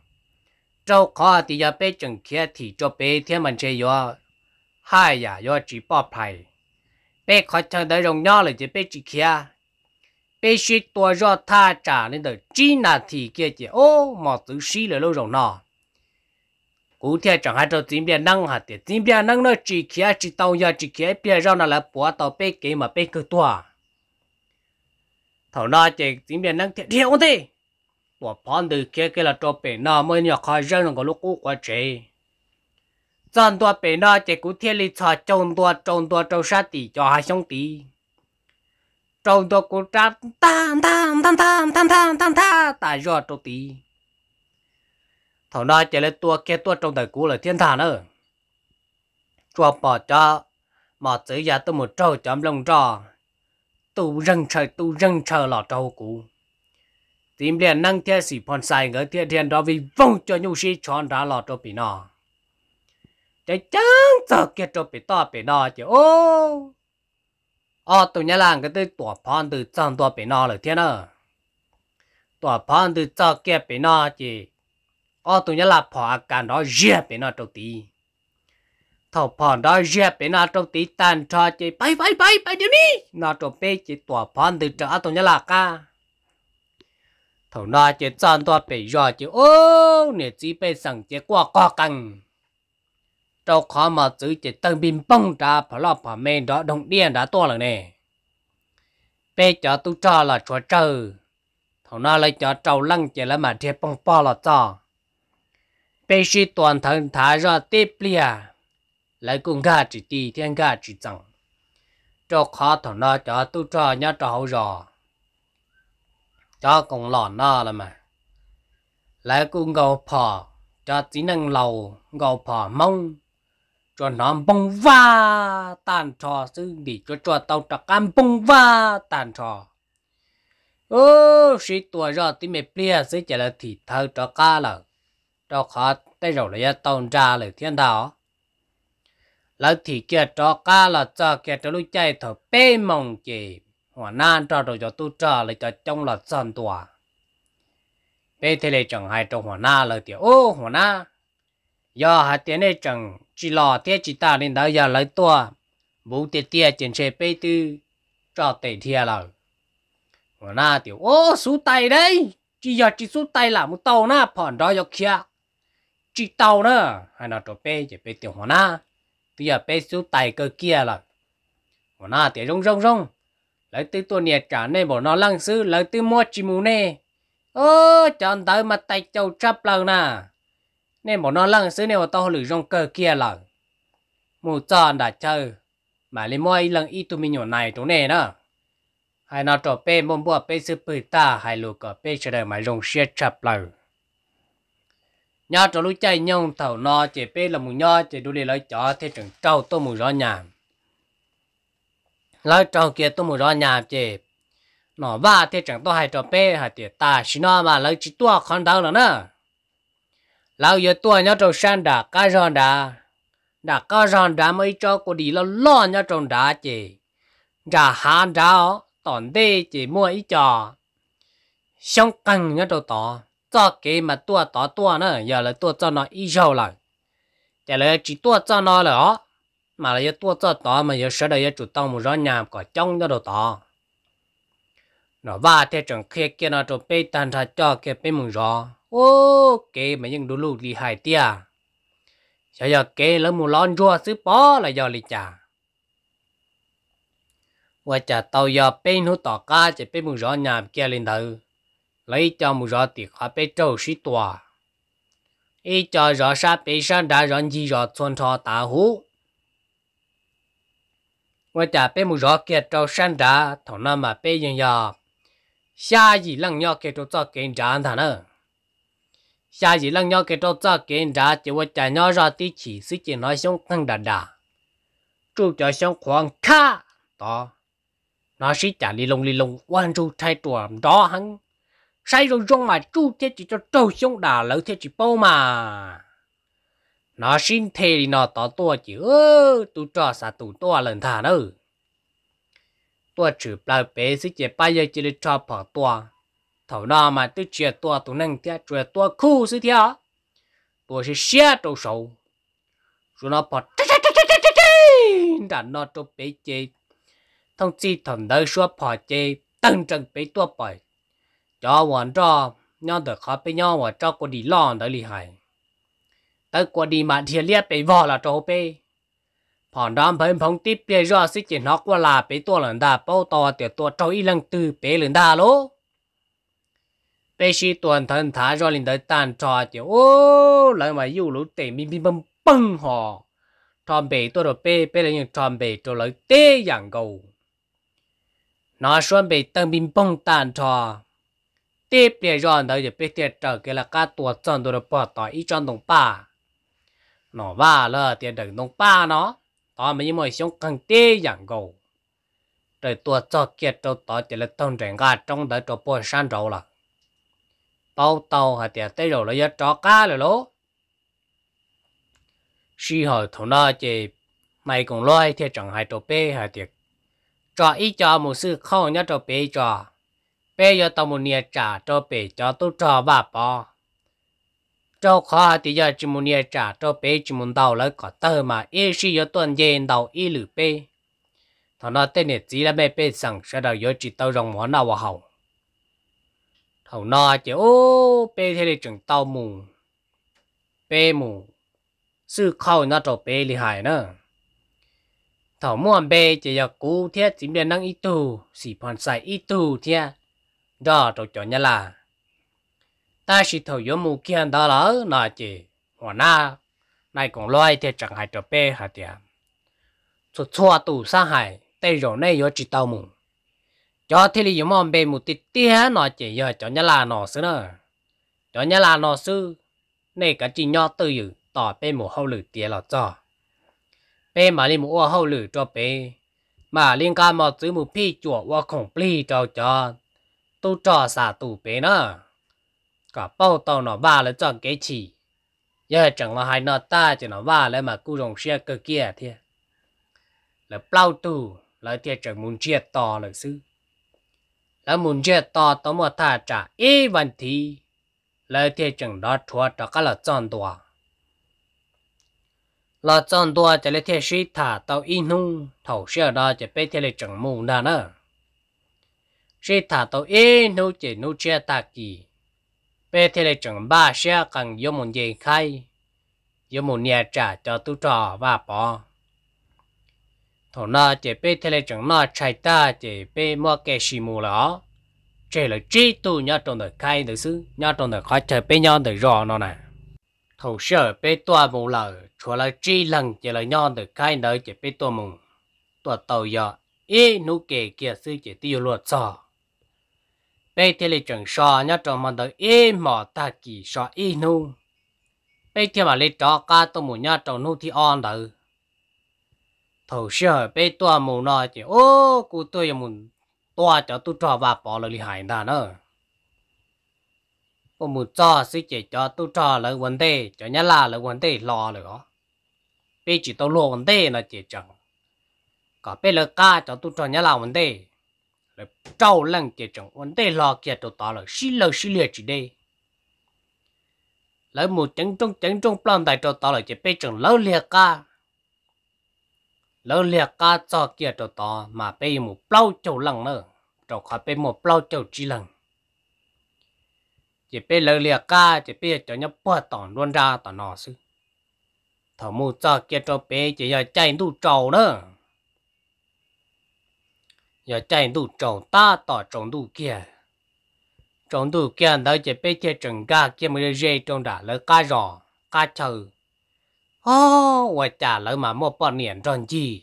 Speaker 1: trâu khó thì giờ bây chừng kia thì cho bây thiên mình chơi yo hai giờ yo chỉ bỏ phải bây khó chẳng tới rồng nhau rồi chỉ bây chỉ kia bây giờ tôi cho tha trả nên đầu chín là thì kia chỉ ô mà tự xí là lâu rồng nọ cụ thể chẳng hạn cho tiền bia năng hạt tiền chính bia năng nó chỉ kia chỉ tàu ya chỉ kia bia rau nó là bỏ tàu bê kế mà bê cơ tua thầu nó chỉ tiền bia năng thì thiếu thế bỏ phong từ kia cái là cho bê nó mới nhọc khai rau nó có lúc cũ quá chế dân tua bê nó chỉ cụ thể lý cho trông tua trông tua trâu sát tỷ cho hai 兄弟 trông tua cụ trát tan tan tan tan tan tan tan tan ta rồi trâu tỷ thảo nói chỉ là tua kia tua trong đời cũ là thiên thần nữa chùa bỏ cho mà chữ giá tôi một trâu chấm lông trò tu răng chờ tu răng chờ lọ trâu cũ tìm liền năng thiên sĩ phòn xài ngỡ thiên thiên đó vì vong cho nhu sĩ chọn ra lọ trâu bị nọ để chẳng sợ kia trâu bị to bị nọ chứ ô ô ờ, tụi nhà làng cái tên tủa phòn từ chẳng tủa bị nọ là thiên ơ tủa phòn từ chẳng kia bị nọ chứ อ๋อตุนยาลาพออาการดอเยียเป็นอตตีทอพอดอเยียเป็นอตตีตันทอจไปไปไปไปเดี๋ยวนี้นอตเปจิตตัวพอนตืดึจอตุนยาลากาทอนอจิจอนตัวไปยอจิโอ้เนี่ยจีไปสั่งเจกว่ากอกังตอข้ามาจื้อจิตังบินป้องตาพลอพอเมนดอดงเดียนดาตัวหละเนี่เปจอตุจอละชัวเจอทอนอเลยจอเจ้าลังเจละมาเทปองปอละจอ bây giờ toàn thân thả ra tiếp lia lại cùng gà chỉ đi thiên gà chỉ chẳng cho khó thằng nó cho tu cho nhá cho hậu rò cho cùng lọ nó là mà lại cùng gầu phò cho chỉ năng lầu gầu phò mông cho nó bông va tàn trò sư bị cho cho tao trặc cam bông va tàn trò ô sĩ tua ra tí mẹ plia sẽ chả là thịt thơ cho ca là cho khó tay rồi lấy tông ra lời thiên đạo lão thì kia cho cá là cho kia cho lúc chạy thở bê mông chị hòa nan cho rồi cho tu cho lại cho trong là sơn tòa bê thế này chẳng hay trong hòa na lời thì ô hòa na do hạt tiền này chẳng chỉ lo thế chỉ ta nên đã giờ lấy tua bố tiền tiền trên xe bê tư cho tệ thia lời hòa na thì ô xuống tay đấy chỉ giờ chỉ xuống tay là một tàu na phòn đó cho kia chỉ tàu nữa hay là trò bé chỉ bé tiểu hoa na bây giờ bé số tài cơ kia là hoa na tiểu rong rong rong lấy từ tuần nhiệt cả nên bỏ nó lăng xứ lấy từ mua chỉ mù nè ơ chọn tới mà tay châu chắp lâu nà nên bỏ nó lăng xứ nên bỏ tao lử rong cơ kia là mù chọn đã chơi mà lấy mua lần ít tụi mình nhỏ này chỗ này đó hay nó trò bé mồm bùa bé sư bự ta hay lù cả bé chờ đợi mà rong xe chắp lâu nhà trò lúc chạy nhông thầu nọ chỉ pê là mù nho chỉ đủ để lấy chó thế trường cao tôi mù rõ nhà lấy trâu kia tôi mù rõ nhà chỉ nó ba thế trường tôi hay trò pê hay tiệt ta xin nó mà lấy chỉ tua con đầu là nữa lão giờ tua nhà trâu sang đã cá ròn đã đã cá ròn đã mới cho cô đi lo lo nhà trâu đã chỉ đã hàn đã tòn đê chỉ mua ít trò xong căng nhà trâu tỏ có cái mà tua tỏ tua nữa giờ là tua cho nó ít dầu lại để là chỉ tua cho nó là mà là tua cho tỏ mà giờ sợ đây chủ tàu một rõ nhà có trong cho đồ tỏ nó va thế chẳng kia kia nó trộn bê tan ra cho kia bê mừng rõ ô kê mà những đồ lù đi hại tia giờ giờ kê là một lon rùa xứ bó là giờ lì chả và chả tàu giờ bên hút tỏ ca chỉ bên mừng rõ nhà kia lên đầu lấy cho một rõ thì khó bê trâu sĩ tòa. Ý cho rõ xa bê sáng đã rõ gì rõ xuân thọ tà hú. Ngoài trả bê một rõ kia trâu sáng đã thổ nà mà bê dân dò. Xa gì lăng nhỏ kia trâu cho kênh trả thả nơ. Xa gì lăng nhỏ kia trâu cho kênh trả chỉ ngoài trả nhỏ rõ tí chỉ sư chỉ nói xong căng đà đà. Chú cho xong khoảng khá. Đó. Nó sĩ trả lì lông lì lông quan chú thay tuầm đó hăng sai rồi rong mà chu thế chỉ cho trâu xuống đà lỡ thế chỉ bao mà nó xin thề thì nó tỏ to chứ, ơ tụ trò xả tụ tua lần thả nữa tua chữ bao bé sức chế bao giờ chỉ được cho bỏ tua thầu nó mà tôi chia tua tụ năng thế chia tua khu sức thế tua sẽ xé trâu sầu rồi nó bỏ đã nó trâu bé chế thông chi thầm đời xua bỏ chế tăng trần bé tua bỏi cho hoàn cho nhau tới khó bên nhau và cho cô đi lo tới lì hại tới cô đi mà thiệt liệt bị vò là cho bê phòn đám phim phong tiếp bê do xích chỉ nó qua là bị tua lần đà bao to tiểu tua trâu y lăng tư bê lần đà lố bê xí tuần thần thả cho lên tới tàn trò tiểu ô lại mà yêu lũ tệ mi mi bông bông hò tròn bể tua rồi bê bê là những tròn bể trâu lấy tê yàng cầu nó xuân bể tăng bình bông tàn trò tiếp để rồi đó giờ biết tiền trở cái là cá tua chân đồ bỏ tỏ ít chân đồng ba nó ba là tiền đừng đồng ba nó tỏ mấy mọi sống cần tê dạng gầu rồi tua cho kia cho tỏ chỉ là thông rèn gà trong đó cho bỏ san rầu là tàu tàu hay tiền tới rồi là giờ cho cá rồi lố khi họ thổ nó chỉ mày cũng loay thì chẳng hay cho bé hay tiền cho ít cho một sự không nhớ cho bé cho bé giờ tao muốn nhà trả cho bé cho tôi cho bà bò cho khó thì giờ chỉ muốn nhà trả cho bé chỉ muốn đầu lấy có tơ mà ít khi giờ tuần yên đầu ít lử bé thằng nó tên này chỉ là bé bé sẵn sẽ đầu giờ chỉ tao rồng món nào vào hậu thằng nó chỉ ô bé thế này chẳng tàu mù bé mù sư khâu nó cho bé nữa, thằng mua bé chỉ giờ cú thiết chỉ biết năng ít tù xỉ phòn sai ít tù thiết đó trâu chó nhà là ta chỉ thầu yếu mù kia đó lỡ nọ chị hoa na này còn loay thì chẳng hại cho bê hả tiệm số chua tù sa hại tây rồi này yếu chỉ tàu mù cho thì lý yếu mong bê mù tít tía nọ chỉ giờ cho nhà là nọ xứ nữa cho nhà là nọ xứ này cả chỉ nhỏ từ dự tỏ bê mù hậu lử tía là cho bê mà lý mù hậu lử cho bê mà liên ca mà chữ mù pi chuột và khổng pli cho cho tu trò xả tù bé nó cả bao tàu nó ba là chọn cái chỉ giờ chẳng là hai nó ta chỉ nó ba lại mà cú rồng xe cơ kia thì là bao tù là thì chẳng muốn chia to là sư là muốn chia to tao mà ta trả ý vấn thì là thì chẳng đó thua cho các là chọn đua là chọn đua chỉ là thì sĩ thả tao in hung thầu xe đó chỉ biết thì là chẳng mù nà nữa chế thả tàu ế nô chế nô chế ta kỳ bé thế là chẳng ba xe càng vô một gì khai vô một nhẹ trả cho tu trò và bỏ thổ nó chế bé thế là chẳng nó chạy ta chế bé mua cái gì mù lỏ chế là chế tu nhau trong đời khai đời xứ nhau trong đời khai chơi bé nhau đời rò nó nè thổ sở bé tua mù lở chúa là chế lăng chế là nhau đời khai đời chế bé tua mù tua tàu giờ ý nô kề kia sư chế tiêu luật so bây giờ lấy chuẩn sò nhá trong mà đợi ít mà ta kỳ sò ít nu bây giờ mà lịch cho cá tôm mù nhá trong nu thì on đợi thầu sơ bây tôi mù nói chỉ ô cụ tôi mù tua cho tôi cho và bỏ lời hại ta nữa ông mù cho sĩ chỉ cho tôi cho lời vấn đề cho nhá là lời vấn đề lo rồi bây chỉ tôi lo vấn đề là chỉ chẳng cả bây lời cá cho tôi cho nhá là vấn đề là trâu lăng kia trong vấn đề lo kia tổ tỏ là xí lơ xí liệt chỉ đây lỡ một chẳng trong chẳng trong plan đại tổ tỏ là chỉ bây chẳng lỡ liệt ca lỡ liệt ca cho kia tổ tỏ mà bây một bao châu lăng nữa trong khỏi bây một bao châu chỉ lăng chỉ bây lỡ liệt ca chỉ bây cho nhau bỏ tỏn luôn ra tỏn nọ sư thằng mu cho kia cho bây chỉ giờ chạy đủ trâu nữa giờ chạy đủ trồng ta tỏ trồng đủ kia trồng đủ kia đó chỉ biết chơi trồng gà kia mới dễ trồng đã lỡ cá rò cá trừ ô và trả lỡ mà mua bọn niệm tròn chi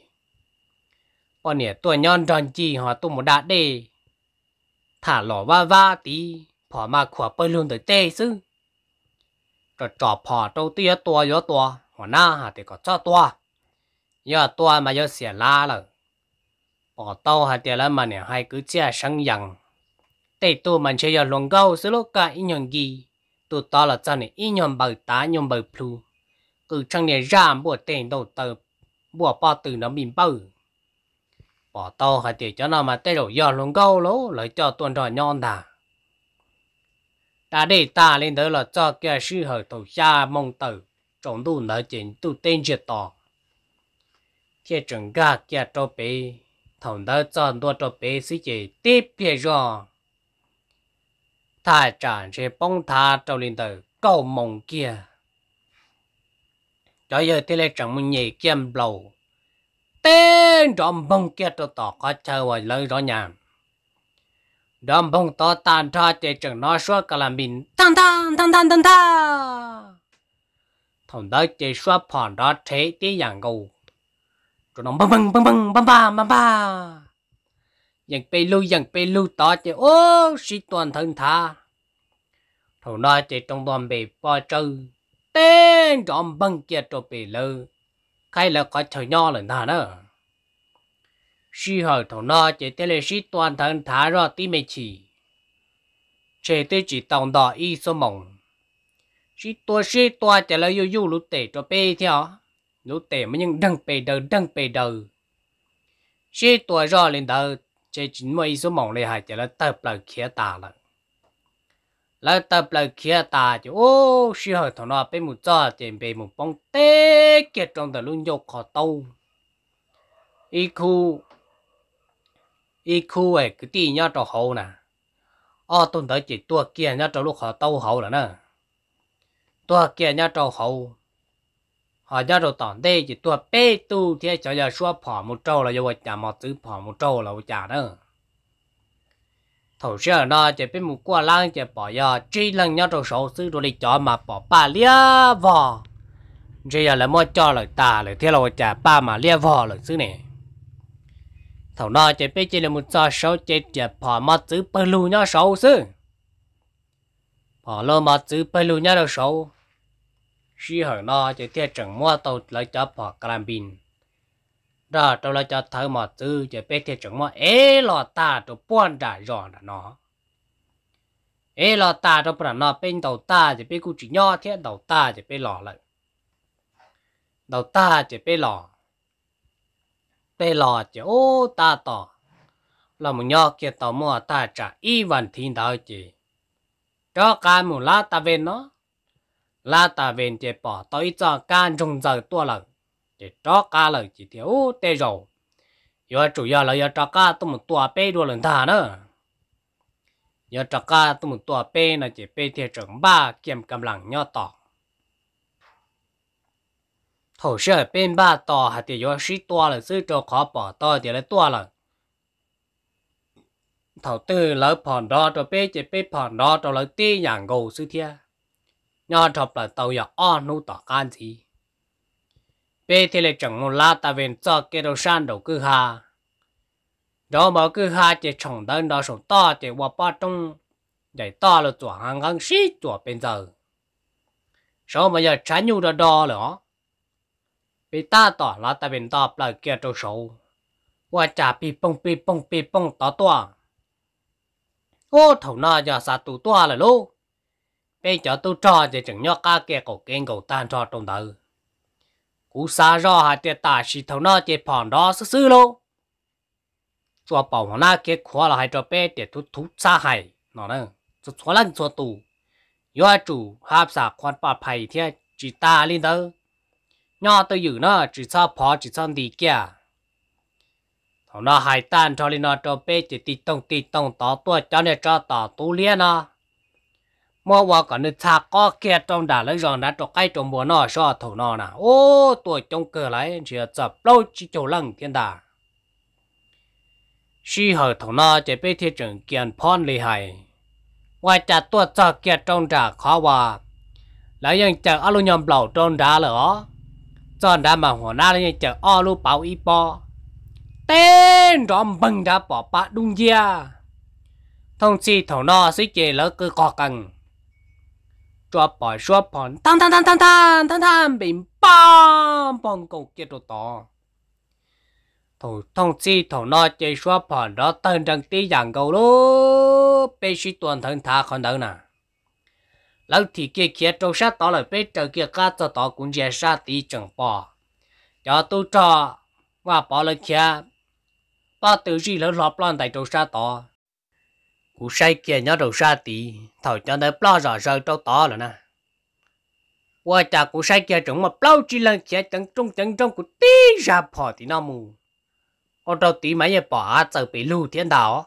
Speaker 1: bọn niệm tuổi nhon tròn chi họ tu một đã đi thả lò va va tí phò mà khỏa bơi luôn tới tê sư rồi trò phò trâu tía tua gió tua họ na hả thì có cho tua giờ tua mà giờ xẻ la rồi bỏ tàu hạt tiền là mà nè hai cứ chia sang rằng tây tu mình chơi vào lồng gấu xứ lúc cả ít nhon gì tu to là cho nè ít nhon bờ tá nhon bờ plu cứ chẳng nè ra bùa tiền đầu tờ bùa bao từ nó mình bờ bỏ tàu hạt tiền cho nó mà tây đổ vào lòng gấu lố lấy cho tuần rồi nhon đà đã để ta lên đó là cho cái sư hở đầu xa mong tử trong đủ nói chuyện tu tên diệt tỏ thiệt chẳng gà kia cho bé thằng đó chọn đua cho bé sĩ chế tiếp kia rồi thà chẳng sẽ bông thà cho lên tờ cầu mộng kia cho giờ thì lại chẳng muốn nhảy kiếm lầu tên đó bông kia cho tỏ có chơi và lấy đó nhà đó bông to tàn cho để chẳng nói suốt cả là mình tăng tăng tăng tăng tăng tăng thằng đó chỉ suốt phản đó thế tí dạng cầu rồi nó băng băng băng băng băng băng băng băng dần pe lu dần pe lu tỏ chị ô sĩ toàn thân tha thầu nói chị trong đoàn bị bỏ trừ tên trộm băng kia trộm bị lư khai là có trời nho lần thà nữa sĩ hờ thầu nói chị tên là toàn thân tha rồi tí mày chỉ chị tôi chỉ tổng đỏ y số mỏng sĩ tua sĩ tua là yêu yêu lút tệ trộm bị theo lúc tệ mà những đăng bề đầu đăng bề đầu xe tuổi rõ lên đầu chỉ chính mấy số mỏng này hay chỉ là tập là khía ta là là tập là khía ta chứ ô sư hỏi thằng nào bên một giò tiền bên một bóng tê kia trong đầu luôn nhô khó tâu y khu y khu ấy cứ tí nhau trò hậu nè ô tuần tới chỉ tuổi kia nhau trò lúc khó tâu hậu là nè tuổi kia nhau trò hậu họ cho rồi tỏn tê chỉ tua bê tu thì cho giờ xua phỏ một trâu là vô chả một chữ phỏ một trâu là vô chả đó thầu sơ nó chỉ biết một quả lăng chỉ bỏ giờ chỉ lần nhau trong số xứ rồi đi cho mà bỏ ba lia vò chỉ giờ là mua cho là ta là thế là vô chả ba mà lia vò là xứ này thầu nó chỉ biết chỉ là một trò số chỉ chỉ phỏ một chữ bê lù nhau số xứ bỏ lô một chữ bê lù nhau trong số sĩ hở lo chỉ thiệt chẳng mua tàu lấy cho bỏ cam bình đó tàu lấy cho thở mà tư chỉ biết thiệt chẳng mua ế lo ta tàu buôn đã dọn đã nó ế lo ta tàu buôn nó bên tàu ta chỉ biết cụ chỉ nho thiệt tàu ta chỉ biết lò lại tàu ta chỉ biết lò bê lò chỉ ô ta tỏ là một nho kia tàu mua ta trả y vần thiên đạo chỉ cho cái mù lá ta về nó là ta về để bỏ tới cho can trong giờ tua lần để cho ca lần chỉ thiếu tê rồi giờ chủ yếu là giờ cho ca tôi một tua pe đua lần thả nữa giờ cho ca tôi một tua pe là chỉ pe thiệt trưởng ba kiếm cầm lặng nho tỏ thổ sơ bên ba tỏ hạt thì giờ sĩ tua là sư cho khó bỏ to thì lại tua lần thầu tư lỡ phòn đó cho pe chỉ pe phòn đó cho lỡ tê nhàng gầu suy thiệt nhờ chụp lại tàu giờ o nô tỏ can gì bây thì lại chẳng một la ta về cho cái đồ san đầu cứ ha, đó mà cứ ha chỉ chồng đơn đó sổ to chỉ qua ba trung, để to là chuột hàng ngang xí chuột bên giờ số mà giờ tránh nhu đó đo nữa bị ta tỏ là ta bên tỏ là kia trâu sầu qua trả pi bông pi bông pi bông tỏ to ô thầu na giờ sa tù to là lô bây giờ tôi cho thì chẳng nhóc cả kia cổ kênh cổ tan cho trong đầu cú xa rõ hai tiền tả xì thấu nó chỉ phòn đó sư sư luôn, cho bảo hòn na cái khóa là hai cho bé để thu thu xa hải nó nè cho xóa lăn cho tù yo chủ hấp xả quan bà phải thế chỉ ta lên đó nhỏ tôi giữ nó chỉ sao phò chỉ sao đi kia thằng nó hai tan cho lên nó cho bé chỉ tì tông tì tông tỏ tua cho nên cho tỏ tu liên nó มั่ว่าก่อนนึกชาก็เกียจงด่าแล้วยองนะตัวใกล้จงบัวนอชอถูนอนะโอ้ ตัวจงเกลัยเชียจับเล่าจิโจลังเกันด่าชีเหอถูนอจะไปเที่ยงเกียนพอนเลยไห้ ว่าจะตัวจะเกียจงด่าขอว่าแล้วยังจะอารมณ์ยอมเปล่าจงด่าเหรอจอนด่ามาหัวหน้าแล้วยังจะอ้อลูกเปล่าอีปอเต้นรองบังด่าปอปะดุงเยียทงชีถูนอสิเจแล้วก็กอกัง tan tan tan tan tan tan 说吧说吧，当当当当当当当，bình bom bom cùng kia đồ to. Thủ thông chi thủ nó chơi xóa phở đó tân trần tí dạng cầu lô, bê suy tuần thân thả con đỡ nè. Lâu thì kia kia trâu sát tỏ lời bê trâu kia cá cho tỏ cũng dễ xa tí chẳng bỏ. Cho tu trò, và bỏ lời kia, ba tự gì lỡ lọp lòn tại trâu sát tỏ cú say kia nhớ đầu xa tí thầu cho nó bao giờ giờ trâu to rồi nè qua chả cú say kia chúng mà bao chỉ lần kia chẳng trung chẳng trong cú tí ra bỏ thì nó mù ở đâu tí mấy bỏ giờ bị lưu thiên đạo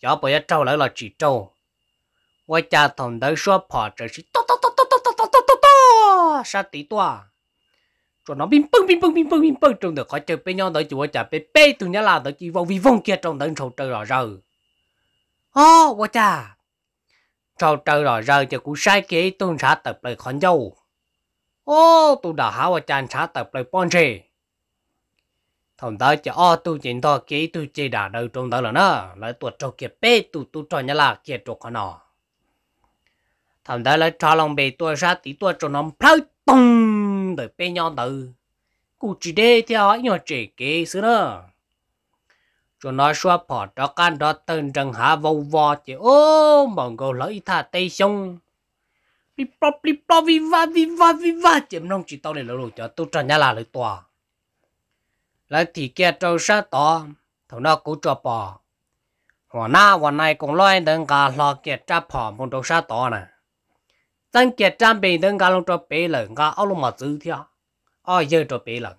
Speaker 1: cho bây giờ trâu lại là chỉ trâu qua chả thằng đấy xóa bỏ trở chỉ to to to to to to to to to to sa tí toa rồi nó bim bưng bim bưng bim bưng bim bưng trong được khỏi chơi bên nhau đợi chùa chả bê bê tụi nhá là đợi chỉ vòng vi vòng kia trong đợi sầu trời rồi rồi ô quá cha trâu trâu rồi rơi cho cú sai kia tôi sẽ tập lại con dâu ô tôi đã háo cha sẽ tập lại bon gì thằng đó cho ô tôi chỉ thôi kia tôi chỉ đã đầu trong đó là nó lại tuột trâu kia bê tôi tôi cho nhà là kia trâu con nó thằng đó lại cho lòng bề tôi ra tí tôi cho nó phơi tung để bê nhau từ cú chỉ để theo nhau trẻ cái xưa nữa cho nói xóa bỏ cho can đó tên rừng hạ vô vò chỉ ô mong cầu lỡ thả tay xong đi pro đi pro viva viva viva chỉ mong chỉ tao để lỡ cho tôi trả nhà là lỡ tòa lại thì kia trâu sa tỏ thầu nó cũng cho bỏ hòa na hòa này cũng loay đừng cả lo kia trả bỏ mong trâu sa tỏ nè dân kia trang bị đừng cả lông trâu bể lỡ cả ông mà giữ theo ai giờ cho bể lỡ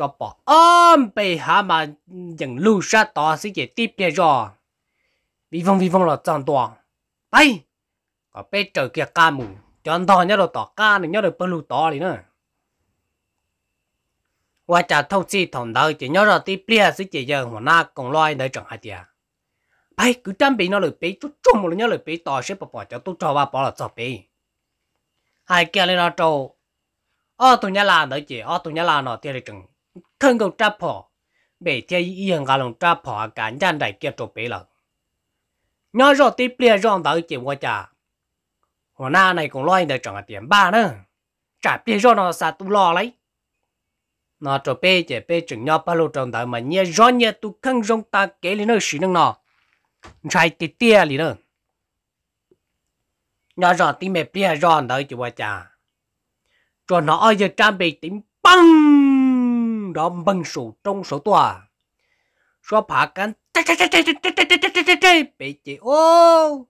Speaker 1: cho bỏ ôm bề hạ mà những lưu sa to sẽ dễ tiếp nha rồi vì vong vì vong là chọn toàn bay có bé trời kia ca mù chọn to nhớ được tỏ ca này nhớ được bao lưu to đi nữa và trả thông chi thòng đời chỉ nhớ rồi tiếp lia sẽ chỉ giờ mà na còn loay để chẳng hai tiền bay cứ trang bị nó lời bị chú chung một nhớ lời bị to sẽ bỏ bỏ cho tôi cho ba bỏ là cho bì, hai kia lên nó trâu ô tụi nhà là đấy chị ô tụi nhà là nó tiền là chừng thân công trà phò bể chơi yên gà lòng trà phò cả gian đại kia trộn bể lần nhớ rõ tí bia rõ đỡ chỉ qua trà hồ na này cũng loay được chọn ở điểm ba nữa trả bia rõ nó xa tu lo lấy nó trộn bể chỉ bể chừng nhau ba lô trong đời mà nhớ rõ nhớ tu khăn rong ta kể lên nơi sử năng nọ trai tí tia lì nữa nhớ rõ tí mẹ bia rõ đỡ chỉ qua trà cho nó ở giờ trang bị tính băng đó bằng sổ trong sổ tòa xóa phá cán bị chị ô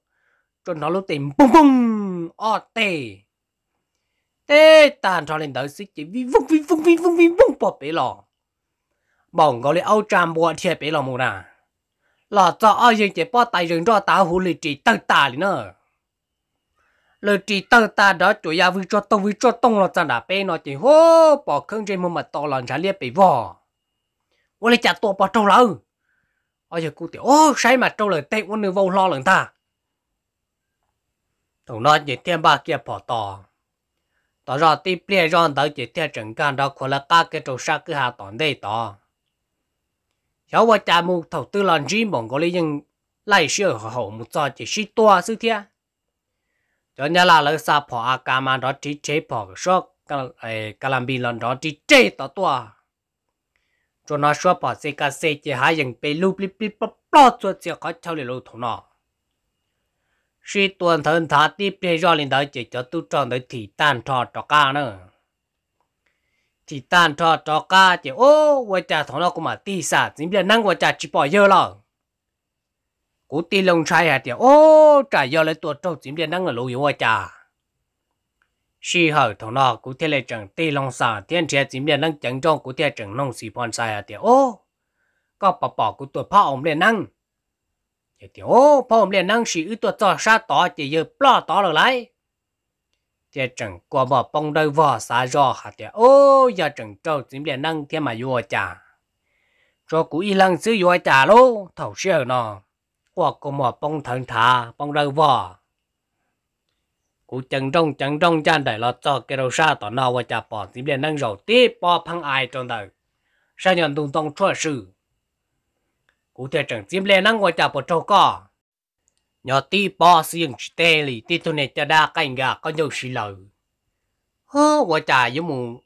Speaker 1: cho nó lúc tìm bung bung o tê tê tàn cho lên đợi xích chị vi vung vi vung vi vung vi vung bỏ bể lò bọn gọi là âu tràm bùa thiệt bể lò mù nà lò cho ai dân chị bó tay rừng cho tao hủ lì chị tơ tà lì nữa lời chỉ tơ ta đó chủ ya vui cho tông vui cho tông lo ta đã bé nó chỉ hô bỏ khương trên một mặt to lần trả liệt bị vò ô lấy chặt to bỏ trâu lỡ ừ. ôi giờ cụ tiểu ô sai mà trâu lời tê ô nữ vô lo lần ta tổng nói chỉ thiên ba kia bỏ to tỏ ra tí bia ra đó chỉ thiên trần can đó khổ là ca cái trâu sa cứ hạ tỏn đây tỏ cháu qua cha mu thầu tư lần gì mong có lý nhưng lại sửa hậu một trò chỉ sĩ to sư thiên ย้อนยาลาเลยซาพออากามาดอที่เจพอกชอบกไอกาลัมบีลอนดอที่เจบต่อตัวจนนาชัวพอเสกาเซเจหายังไปลูบลิบลิบปลอดตัวเจ้าเขาเช่าเลยลูกถนอชีตัวเทินทาที่เปรียอลินเดอเจจะตุ้งจังโดยที่ตันทอดตอก้าเนอะถีตันทอดตอก้าเจ้าโอ้ว่าจ่าถนอกุมาตีสัตว์สิบเดือนนั่งว่าจะจีบอยเยอะหรอก cú ti lông trai à thì ô trả do lấy tuột trâu chim đen đang ở lũ yếu hoa chả khi hở thằng nọ cú thế lại chẳng ti lông xả thiên trẻ chim đen đang chẳng trong cú thế chẳng nông xì phan sai à thì ô có bỏ bỏ cú tuột phao ông điện năng thì ô phao ông đen năng xì ư tuột cho sa tỏ chỉ giờ lo tỏ rồi lại thì chẳng qua bỏ bông đôi vò sa rõ hả thì ô giờ chẳng trâu chim đen đang thế mà yếu hoa chả cho cú y lăng xứ yếu à chả lô thầu xe nó qua có mò bông thần thả bông râu vò cú chân rong chân rong chân đại lọt cho cái đầu xa tỏ nào và chả bỏ tìm đến năng rầu tiếp bỏ phăng ai trong đời sao nhận tung tông chua sự cú thể chẳng tìm lên năng và chả bỏ trâu cỏ nhỏ tí bỏ xuyên chỉ tê lì tí tu này cho đa cành gà có nhiều xì lợ hơ và chả giống mù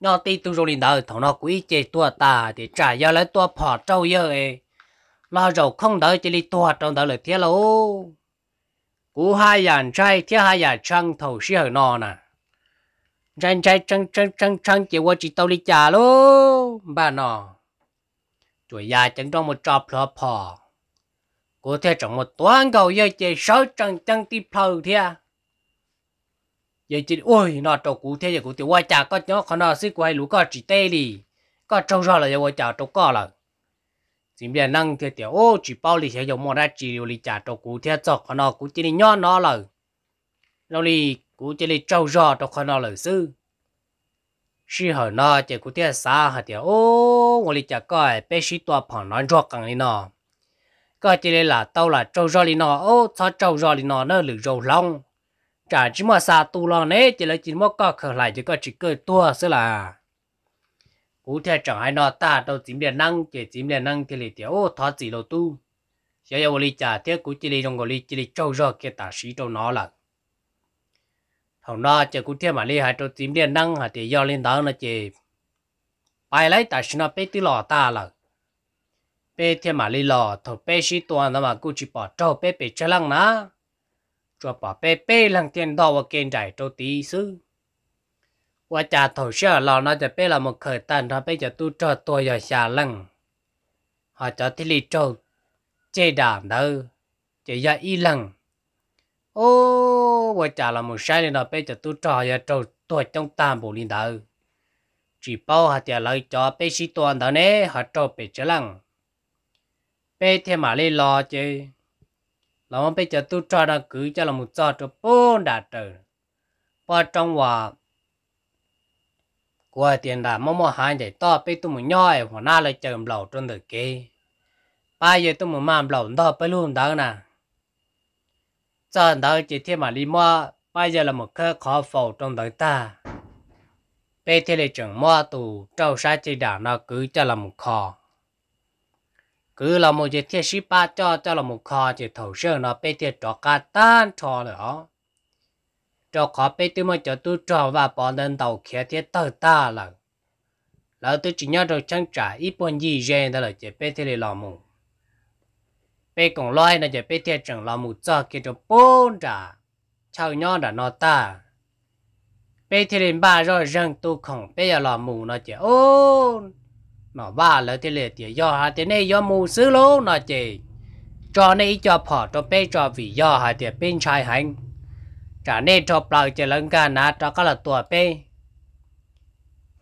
Speaker 1: nhỏ tí tu rồi lì đời thằng nó quý chê tua ta thì trả ra lấy tua bỏ trâu dơ ấy lo rầu không đợi chỉ đi tua trong đó lời thế lỗ cú hai dàn trai thế hai dàn trăng thầu sĩ hở nò nè răng trai trăng trăng trăng trăng chỉ qua chỉ tao đi chà lô bà nò chuỗi già chẳng trong một trò phở phò cú thế trong một toán cầu dây chỉ sáu trăng trăng tiếp thầu thế giờ chỉ ôi nó trâu cú thế giờ cú tiểu qua chà có nhó khó nó xí quay lũ có chỉ tê đi có trâu rồi là giờ qua chà trâu có là xin biết năng thì tiểu ô chỉ bao lì sẽ dùng một ra chỉ lì trả cho cú theo chọc họ nó cú chỉ nhon nó là lâu lì cú chỉ lì trâu rò cho họ nó là sư sư họ nó chỉ cú theo xa họ tiểu ô ngồi lì trả coi bé sĩ tua phẳng nói rõ càng lì nó coi chỉ lì là tao là trâu rò lì nó ô sao trâu rò lì nó nó lử râu long trả chỉ mà xa tu lo nè chỉ là chỉ mà có khởi lại chỉ có chỉ cười tua xí là cụ thể chẳng hay nó ta đâu chìm điện năng chỉ chìm điện năng thì lì tiểu ô thọ chỉ đầu tu giờ giờ lì trả thế cụ chỉ lấy trong gọi lì chỉ lấy trâu rơ cái tả sĩ trong nó là thằng nó chỉ cụ thể mà lì hai trâu chìm điện năng hả thì do lên đó nó chỉ bài lấy tả sĩ nó bé tí lò ta là bé thế mà lì lò thằng bé sĩ tuần đó mà cụ chỉ bỏ trâu bé bé chơi lăng ná cho bỏ bé bé lăng tiền đó và kênh đại trâu tí xứ ว่าจะถูเชื่อเราน่าจะเป็นเราหมดเคยตันทำไปจะตู้จอตัวอย่าชาลัง họ cho thì lì trâu chê đảm đâu chê ya y lăng ô vợ chả là một sai lên đó bây giờ tôi trò ya trâu tôi trong tam bộ linh đâu chỉ bao hạt trả lời cho bây sĩ toàn đó nè họ trâu bây chả lăng bây thêm mà lên lo chứ là bây giờ tôi trò đó cứ cho là một trò trâu bốn đã trời và trong hòa qua tiền đã mua mua hai để to bây tôi muốn nhoi mà na lại chờ lẩu trong đời kia bây giờ tôi muốn làm lẩu đó bây luôn đâu nè cho đó chỉ thêm mà đi mua, bây giờ là một cơ khó phổ trong đời ta bây thế là chẳng mua tù trâu sai chỉ đã nó cứ cho là một khó cứ là một chiếc thiết sĩ ba cho cho là một khó chỉ thầu sơ nó bây thế cho cả tan cho nữa cho khó bê tư mà cho tu trò và bỏ lên đầu khía thế tờ ta là lỡ tôi chỉ nhớ rồi chẳng trả ít bọn gì gen đó là chỉ bê thế này làm mù bê còn loài là chỉ bê thế chẳng làm mù cho kia cho bốn trả chào nhau đã nó ta bê thế này ba rồi rằng tu không bê giờ làm mù nó chỉ ô nó ba lỡ thế này thì do hai thế này do mù xứ lố nó chỉ cho nên cho phỏ cho bê cho vì do hai thế bên trái hành trả nên cho bao giờ lần cả nà cho các là tuổi bê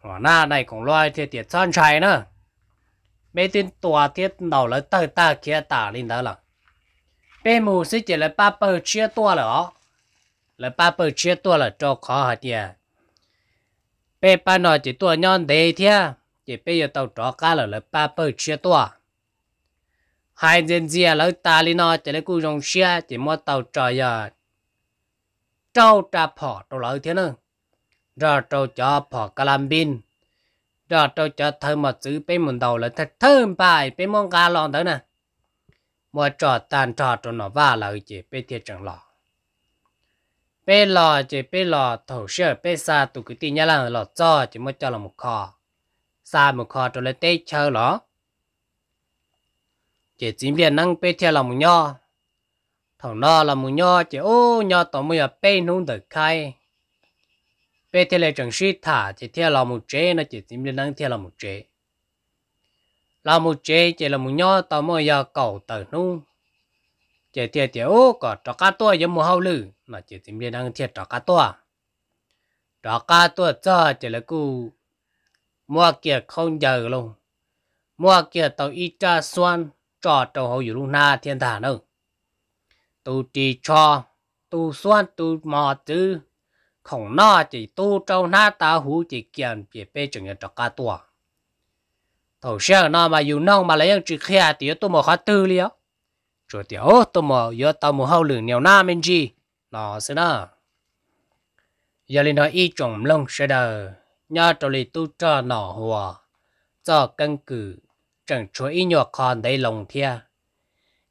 Speaker 1: họ na này cũng loài thì tiệt son trái nữa mấy tin tuổi tiết đầu lấy tơ ta kia tả lên đó là bê mù sẽ chỉ là ba bờ chia tuổi rồi là ba bờ chia tuổi là cho khó hả tiệt bê ba nói chỉ tuổi nhon thế thia chỉ bây giờ tàu trọ cá là là ba bờ chia tuổi hai dân dìa lấy ta lên nó chỉ là cú rong chia chỉ mua tàu trò giờ trâu trà phỏ trâu lợi thế nữa ra trâu cho phỏ cà làm bin ra trâu cho thơ mà chữ bên mồm đầu là thật thơm bài bên mông gà lon đó nè mua trò tàn trò cho nó vả lợi chỉ bên thiệt chẳng lọ bên lò chỉ bên lò thổ sơ bên xa tụ cái tin nhá là lò cho chỉ mới cho là một kho xa một kho cho lên tê chơi lọ chỉ chính viên năng bên thiệt là một nho thằng nó là mù nhò chỉ ô nhò tao mù bê nung được khai bê thế là chẳng sĩ thả chỉ thế là mù chế nó chỉ tìm lên năng thế là mù chế là mù chế chỉ là mù nhò tao mù giờ cầu tờ nung chỉ thế chỉ ô có trọ cá tua giống mù hao lư mà chỉ tìm lên năng thế trọ cá tua trọ cá tua cho chỉ là cú mua kia không giờ luôn mua kia tao ít cha xoan trò trâu hậu dù lúc na thiên thả đâu tu trì cho tu xuân tu mò tư không nó chỉ tu trâu na ta hú chỉ kiện chỉ bê chừng nhận trọc cả tua thầu xe nó mà dù nông mà lấy những chữ khe thì tôi mò khá tư lió rồi thì ô tôi mò giờ tao mò hậu lử nhiều na mình gì nó sẽ đó giờ lên nói y chồng lông sẽ đờ nhà trò lì tu cho nọ hòa cho căn cứ chẳng chúa y nhỏ con đầy lòng thia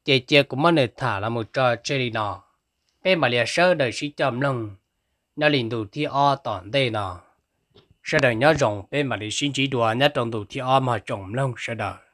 Speaker 1: chị chị cũng mất nệt thả là một trò chơi đi nọ bé mà lìa sơ đời sĩ chậm lông nó liền đủ thi o tỏn đây nọ sơ đời nhớ rộng bé mà lìa sinh chỉ đùa nhớ trong đủ thi o mà trồng lông sơ đời